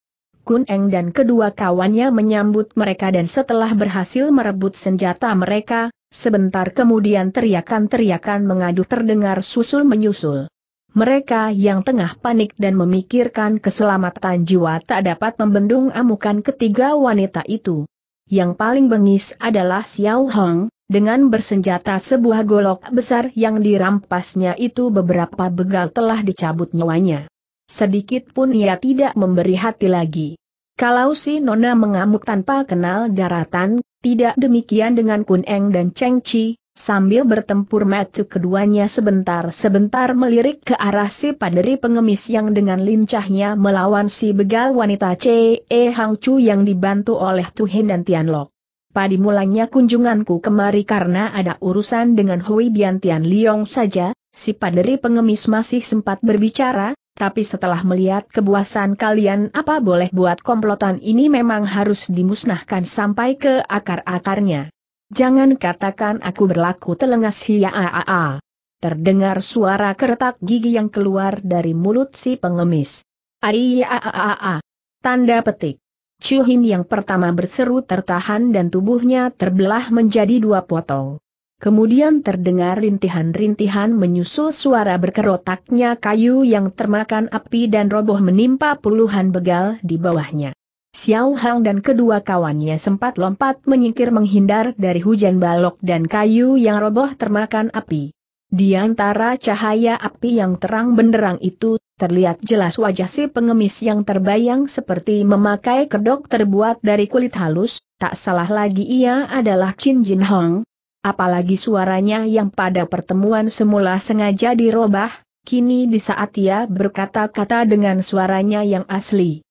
Kun Eng dan kedua kawannya menyambut mereka dan setelah berhasil merebut senjata mereka, sebentar kemudian teriakan-teriakan mengadu terdengar susul-menyusul. Mereka yang tengah panik dan memikirkan keselamatan jiwa tak dapat membendung amukan ketiga wanita itu yang paling bengis adalah Xiao Hong, dengan bersenjata sebuah golok besar yang dirampasnya itu beberapa begal telah dicabut nyawanya. Sedikit pun ia tidak memberi hati lagi. Kalau si Nona mengamuk tanpa kenal daratan, tidak demikian dengan Kun Eng dan Cheng Chi, Sambil bertempur metu keduanya sebentar-sebentar melirik ke arah si paderi pengemis yang dengan lincahnya melawan si begal wanita C.E. Hang Chu yang dibantu oleh Tuhin dan Tian Lok. Padi mulanya kunjunganku kemari karena ada urusan dengan Hui Dian Tian Liong saja, si paderi pengemis masih sempat berbicara, tapi setelah melihat kebuasan kalian apa boleh buat komplotan ini memang harus dimusnahkan sampai ke akar-akarnya. Jangan katakan aku berlaku telengas hiaaa. Terdengar suara keretak gigi yang keluar dari mulut si pengemis. Aiyaaa. Tanda petik. Chuhin yang pertama berseru tertahan dan tubuhnya terbelah menjadi dua potong. Kemudian terdengar rintihan-rintihan menyusul suara berkerotaknya kayu yang termakan api dan roboh menimpa puluhan begal di bawahnya. Xiao Hang dan kedua kawannya sempat lompat menyingkir menghindar dari hujan balok dan kayu yang roboh termakan api. Di antara cahaya api yang terang benderang itu, terlihat jelas wajah si pengemis yang terbayang seperti memakai kedok terbuat dari kulit halus, tak salah lagi ia adalah Qin Jin Hong. Apalagi suaranya yang pada pertemuan semula sengaja dirobah, kini di saat ia berkata-kata dengan suaranya yang asli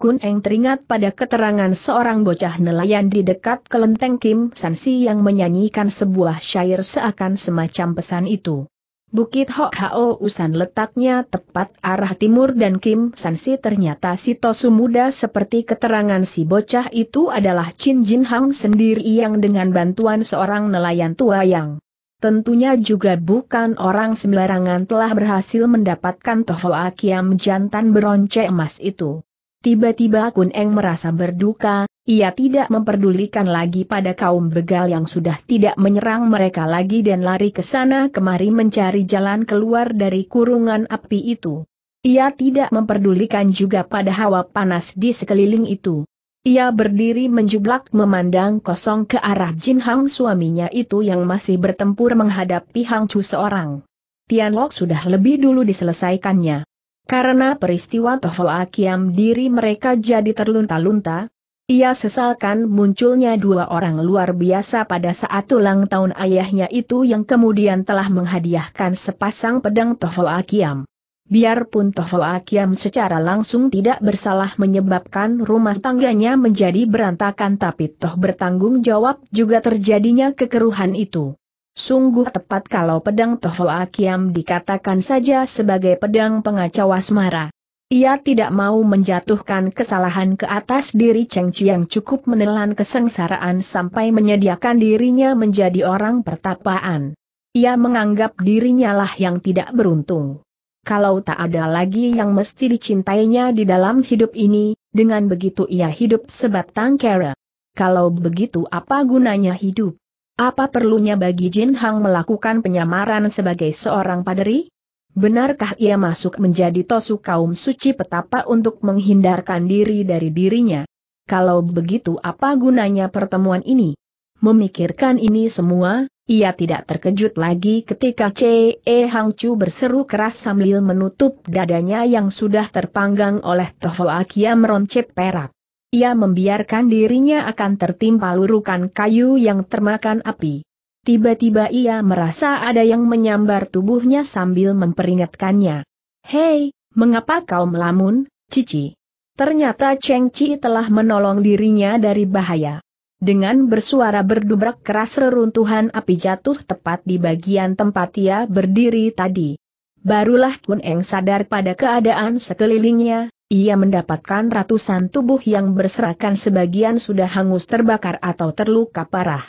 Kun Eng teringat pada keterangan seorang bocah nelayan di dekat kelenteng Kim Sansi yang menyanyikan sebuah syair seakan semacam pesan itu. Bukit Hok Hao Usan letaknya tepat arah timur dan Kim Sansi ternyata si Tosu muda seperti keterangan si bocah itu adalah Chin Jin Hang sendiri yang dengan bantuan seorang nelayan tua yang Tentunya juga bukan orang sembarangan telah berhasil mendapatkan Tohoa Kiam jantan beronce emas itu. Tiba-tiba Kun Eng merasa berduka, ia tidak memperdulikan lagi pada kaum begal yang sudah tidak menyerang mereka lagi dan lari ke sana kemari mencari jalan keluar dari kurungan api itu. Ia tidak memperdulikan juga pada hawa panas di sekeliling itu. Ia berdiri menjublak memandang kosong ke arah Jin Hang suaminya itu yang masih bertempur menghadapi Hang Chu seorang. Tian Lok sudah lebih dulu diselesaikannya. Karena peristiwa Tohoa Akiam diri mereka jadi terlunta-lunta, ia sesalkan munculnya dua orang luar biasa pada saat ulang tahun ayahnya itu yang kemudian telah menghadiahkan sepasang pedang Tohoa Akiam. Biarpun Tohoa Akiam secara langsung tidak bersalah menyebabkan rumah tangganya menjadi berantakan tapi Toh bertanggung jawab juga terjadinya kekeruhan itu. Sungguh tepat kalau pedang Toho Akiam dikatakan saja sebagai pedang pengacau asmara. Ia tidak mau menjatuhkan kesalahan ke atas diri Cheng Chi yang cukup menelan kesengsaraan sampai menyediakan dirinya menjadi orang pertapaan. Ia menganggap dirinya lah yang tidak beruntung. Kalau tak ada lagi yang mesti dicintainya di dalam hidup ini, dengan begitu ia hidup sebatang kera. Kalau begitu apa gunanya hidup? Apa perlunya bagi Jin Hang melakukan penyamaran sebagai seorang paderi? Benarkah ia masuk menjadi tosu kaum suci petapa untuk menghindarkan diri dari dirinya? Kalau begitu apa gunanya pertemuan ini? Memikirkan ini semua, ia tidak terkejut lagi ketika C.E. Hang Chu berseru keras sambil menutup dadanya yang sudah terpanggang oleh Toho Akia meroncep perak. Ia membiarkan dirinya akan tertimpa lurukan kayu yang termakan api. Tiba-tiba ia merasa ada yang menyambar tubuhnya sambil memperingatkannya. Hei, mengapa kau melamun, Cici? Ternyata Cheng Chi telah menolong dirinya dari bahaya. Dengan bersuara berdubrak keras reruntuhan api jatuh tepat di bagian tempat ia berdiri tadi. Barulah Kun Eng sadar pada keadaan sekelilingnya, ia mendapatkan ratusan tubuh yang berserakan sebagian sudah hangus terbakar atau terluka parah.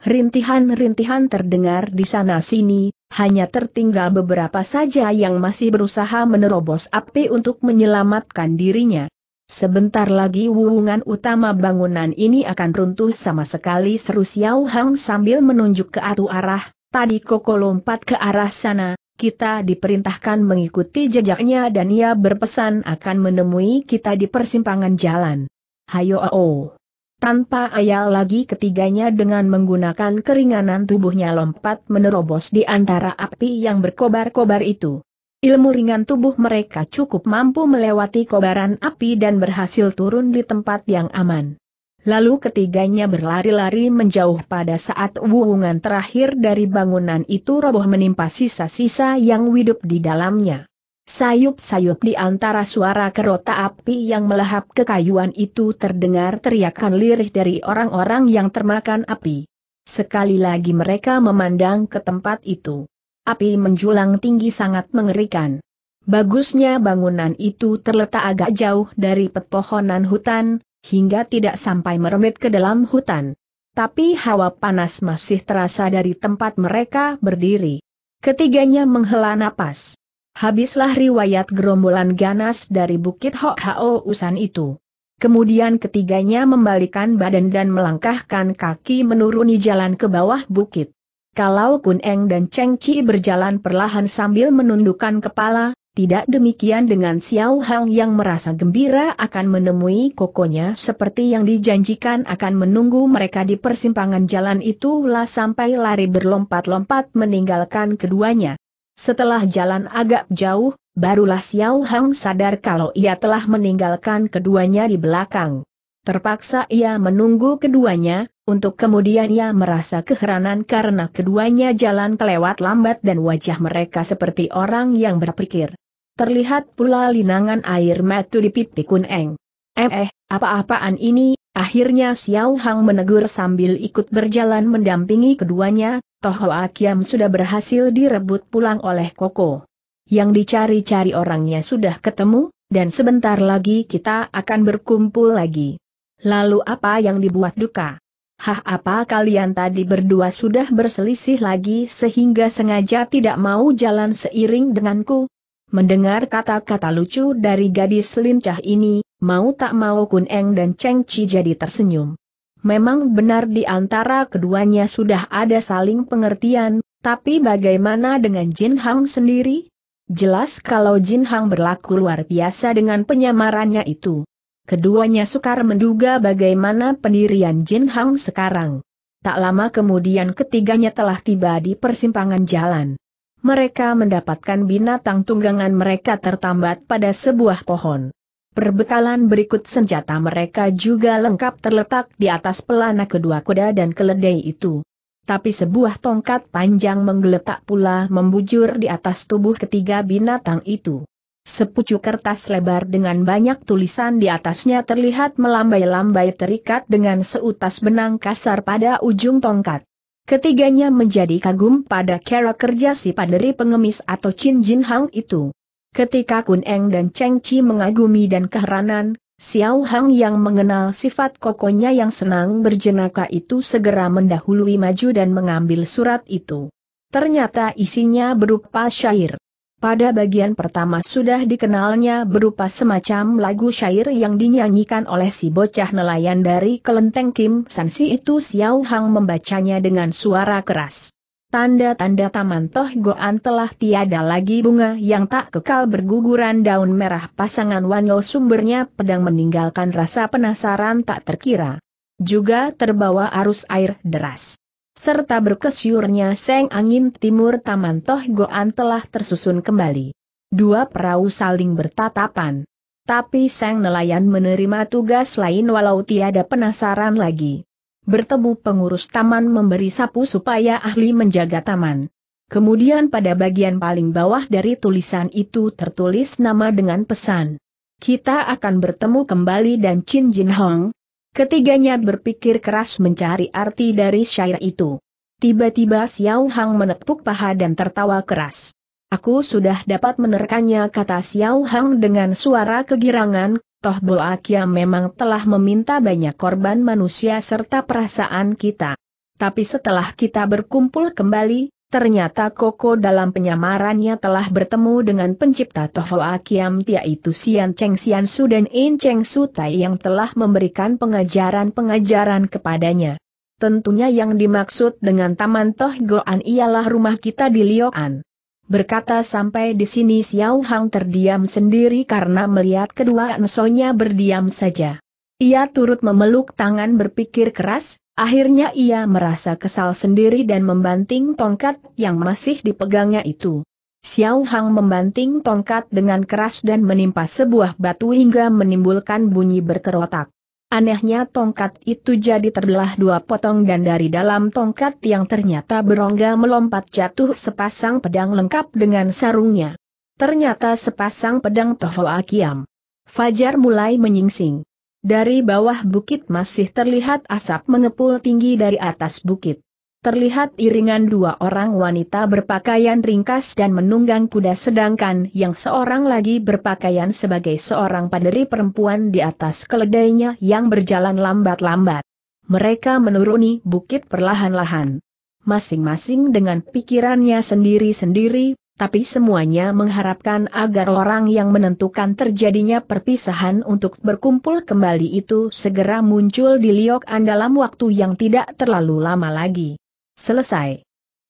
Rintihan-rintihan terdengar di sana-sini, hanya tertinggal beberapa saja yang masih berusaha menerobos api untuk menyelamatkan dirinya. Sebentar lagi wuwungan utama bangunan ini akan runtuh sama sekali seru Xiao Hang sambil menunjuk ke atu arah, tadi Koko lompat ke arah sana, kita diperintahkan mengikuti jejaknya dan ia berpesan akan menemui kita di persimpangan jalan. Hayo oh. Tanpa ayal lagi ketiganya dengan menggunakan keringanan tubuhnya lompat menerobos di antara api yang berkobar-kobar itu. Ilmu ringan tubuh mereka cukup mampu melewati kobaran api dan berhasil turun di tempat yang aman. Lalu ketiganya berlari-lari menjauh pada saat wuhungan terakhir dari bangunan itu roboh menimpa sisa-sisa yang hidup di dalamnya. Sayup-sayup di antara suara kerota api yang melahap kekayuan itu terdengar teriakan lirih dari orang-orang yang termakan api. Sekali lagi mereka memandang ke tempat itu. Api menjulang tinggi sangat mengerikan. Bagusnya bangunan itu terletak agak jauh dari pepohonan hutan, hingga tidak sampai merembet ke dalam hutan. Tapi hawa panas masih terasa dari tempat mereka berdiri. Ketiganya menghela napas. Habislah riwayat gerombolan ganas dari Bukit Hok Hao Usan itu. Kemudian ketiganya membalikan badan dan melangkahkan kaki menuruni jalan ke bawah bukit. Kalau Kun Eng dan Cheng Chi berjalan perlahan sambil menundukkan kepala, tidak demikian dengan Xiao Hang yang merasa gembira akan menemui kokonya seperti yang dijanjikan akan menunggu mereka di persimpangan jalan itulah sampai lari berlompat-lompat meninggalkan keduanya. Setelah jalan agak jauh, barulah Xiao Hang sadar kalau ia telah meninggalkan keduanya di belakang. Terpaksa ia menunggu keduanya, untuk kemudian ia merasa keheranan karena keduanya jalan kelewat lambat dan wajah mereka seperti orang yang berpikir. Terlihat pula linangan air matu di pipi Kuneng. Eh, eh, apa-apaan ini? Akhirnya Xiao Hang menegur sambil ikut berjalan mendampingi keduanya, Toh Hoa sudah berhasil direbut pulang oleh Koko. Yang dicari-cari orangnya sudah ketemu, dan sebentar lagi kita akan berkumpul lagi. Lalu apa yang dibuat duka? Hah apa kalian tadi berdua sudah berselisih lagi sehingga sengaja tidak mau jalan seiring denganku? Mendengar kata-kata lucu dari gadis lincah ini, mau tak mau Kun Eng dan Cheng Chi jadi tersenyum. Memang benar di antara keduanya sudah ada saling pengertian, tapi bagaimana dengan Jin Hang sendiri? Jelas kalau Jin Hang berlaku luar biasa dengan penyamarannya itu. Keduanya sukar menduga bagaimana pendirian Jin Hang sekarang. Tak lama kemudian ketiganya telah tiba di persimpangan jalan mereka mendapatkan binatang tunggangan mereka tertambat pada sebuah pohon. Perbekalan berikut senjata mereka juga lengkap terletak di atas pelana kedua kuda dan keledai itu. Tapi sebuah tongkat panjang menggeletak pula membujur di atas tubuh ketiga binatang itu. Sepucuk kertas lebar dengan banyak tulisan di atasnya terlihat melambai-lambai terikat dengan seutas benang kasar pada ujung tongkat. Ketiganya menjadi kagum pada cara kerja si paderi pengemis atau Chin Jin Hang itu. Ketika Kun Eng dan Cheng Chi mengagumi dan keheranan, Xiao Hang yang mengenal sifat kokonya yang senang berjenaka itu segera mendahului maju dan mengambil surat itu. Ternyata isinya berupa syair. Pada bagian pertama sudah dikenalnya berupa semacam lagu syair yang dinyanyikan oleh si bocah nelayan dari kelenteng Kim Sansi itu Xiao Hang membacanya dengan suara keras. Tanda-tanda taman Toh Goan telah tiada lagi bunga yang tak kekal berguguran daun merah pasangan Wanyo sumbernya pedang meninggalkan rasa penasaran tak terkira. Juga terbawa arus air deras serta berkesyurnya seng angin timur Taman Toh Goan telah tersusun kembali. Dua perahu saling bertatapan. Tapi sang nelayan menerima tugas lain walau tiada penasaran lagi. Bertemu pengurus taman memberi sapu supaya ahli menjaga taman. Kemudian pada bagian paling bawah dari tulisan itu tertulis nama dengan pesan. Kita akan bertemu kembali dan Chin Jin Hong, Ketiganya berpikir keras mencari arti dari syair itu. Tiba-tiba Xiao Hang menepuk paha dan tertawa keras. Aku sudah dapat menerkannya kata Xiao Hang dengan suara kegirangan, toh Boakia memang telah meminta banyak korban manusia serta perasaan kita. Tapi setelah kita berkumpul kembali, Ternyata Koko dalam penyamarannya telah bertemu dengan pencipta Toho Akiam, yaitu Xian Sian Cheng Sian Su dan In Cheng Su Tai yang telah memberikan pengajaran-pengajaran kepadanya. Tentunya yang dimaksud dengan Taman Toh Goan ialah rumah kita di Lioan. Berkata sampai di sini Xiao Hang terdiam sendiri karena melihat kedua ensonya berdiam saja. Ia turut memeluk tangan berpikir keras, akhirnya ia merasa kesal sendiri dan membanting tongkat yang masih dipegangnya itu. Xiao Hang membanting tongkat dengan keras dan menimpa sebuah batu hingga menimbulkan bunyi berkerotak. Anehnya tongkat itu jadi terbelah dua potong dan dari dalam tongkat yang ternyata berongga melompat jatuh sepasang pedang lengkap dengan sarungnya. Ternyata sepasang pedang Toho Akiam. Fajar mulai menyingsing. Dari bawah bukit masih terlihat asap mengepul tinggi dari atas bukit. Terlihat iringan dua orang wanita berpakaian ringkas dan menunggang kuda sedangkan yang seorang lagi berpakaian sebagai seorang paderi perempuan di atas keledainya yang berjalan lambat-lambat. Mereka menuruni bukit perlahan-lahan. Masing-masing dengan pikirannya sendiri-sendiri, tapi semuanya mengharapkan agar orang yang menentukan terjadinya perpisahan untuk berkumpul kembali itu segera muncul di Liok An dalam waktu yang tidak terlalu lama lagi. Selesai.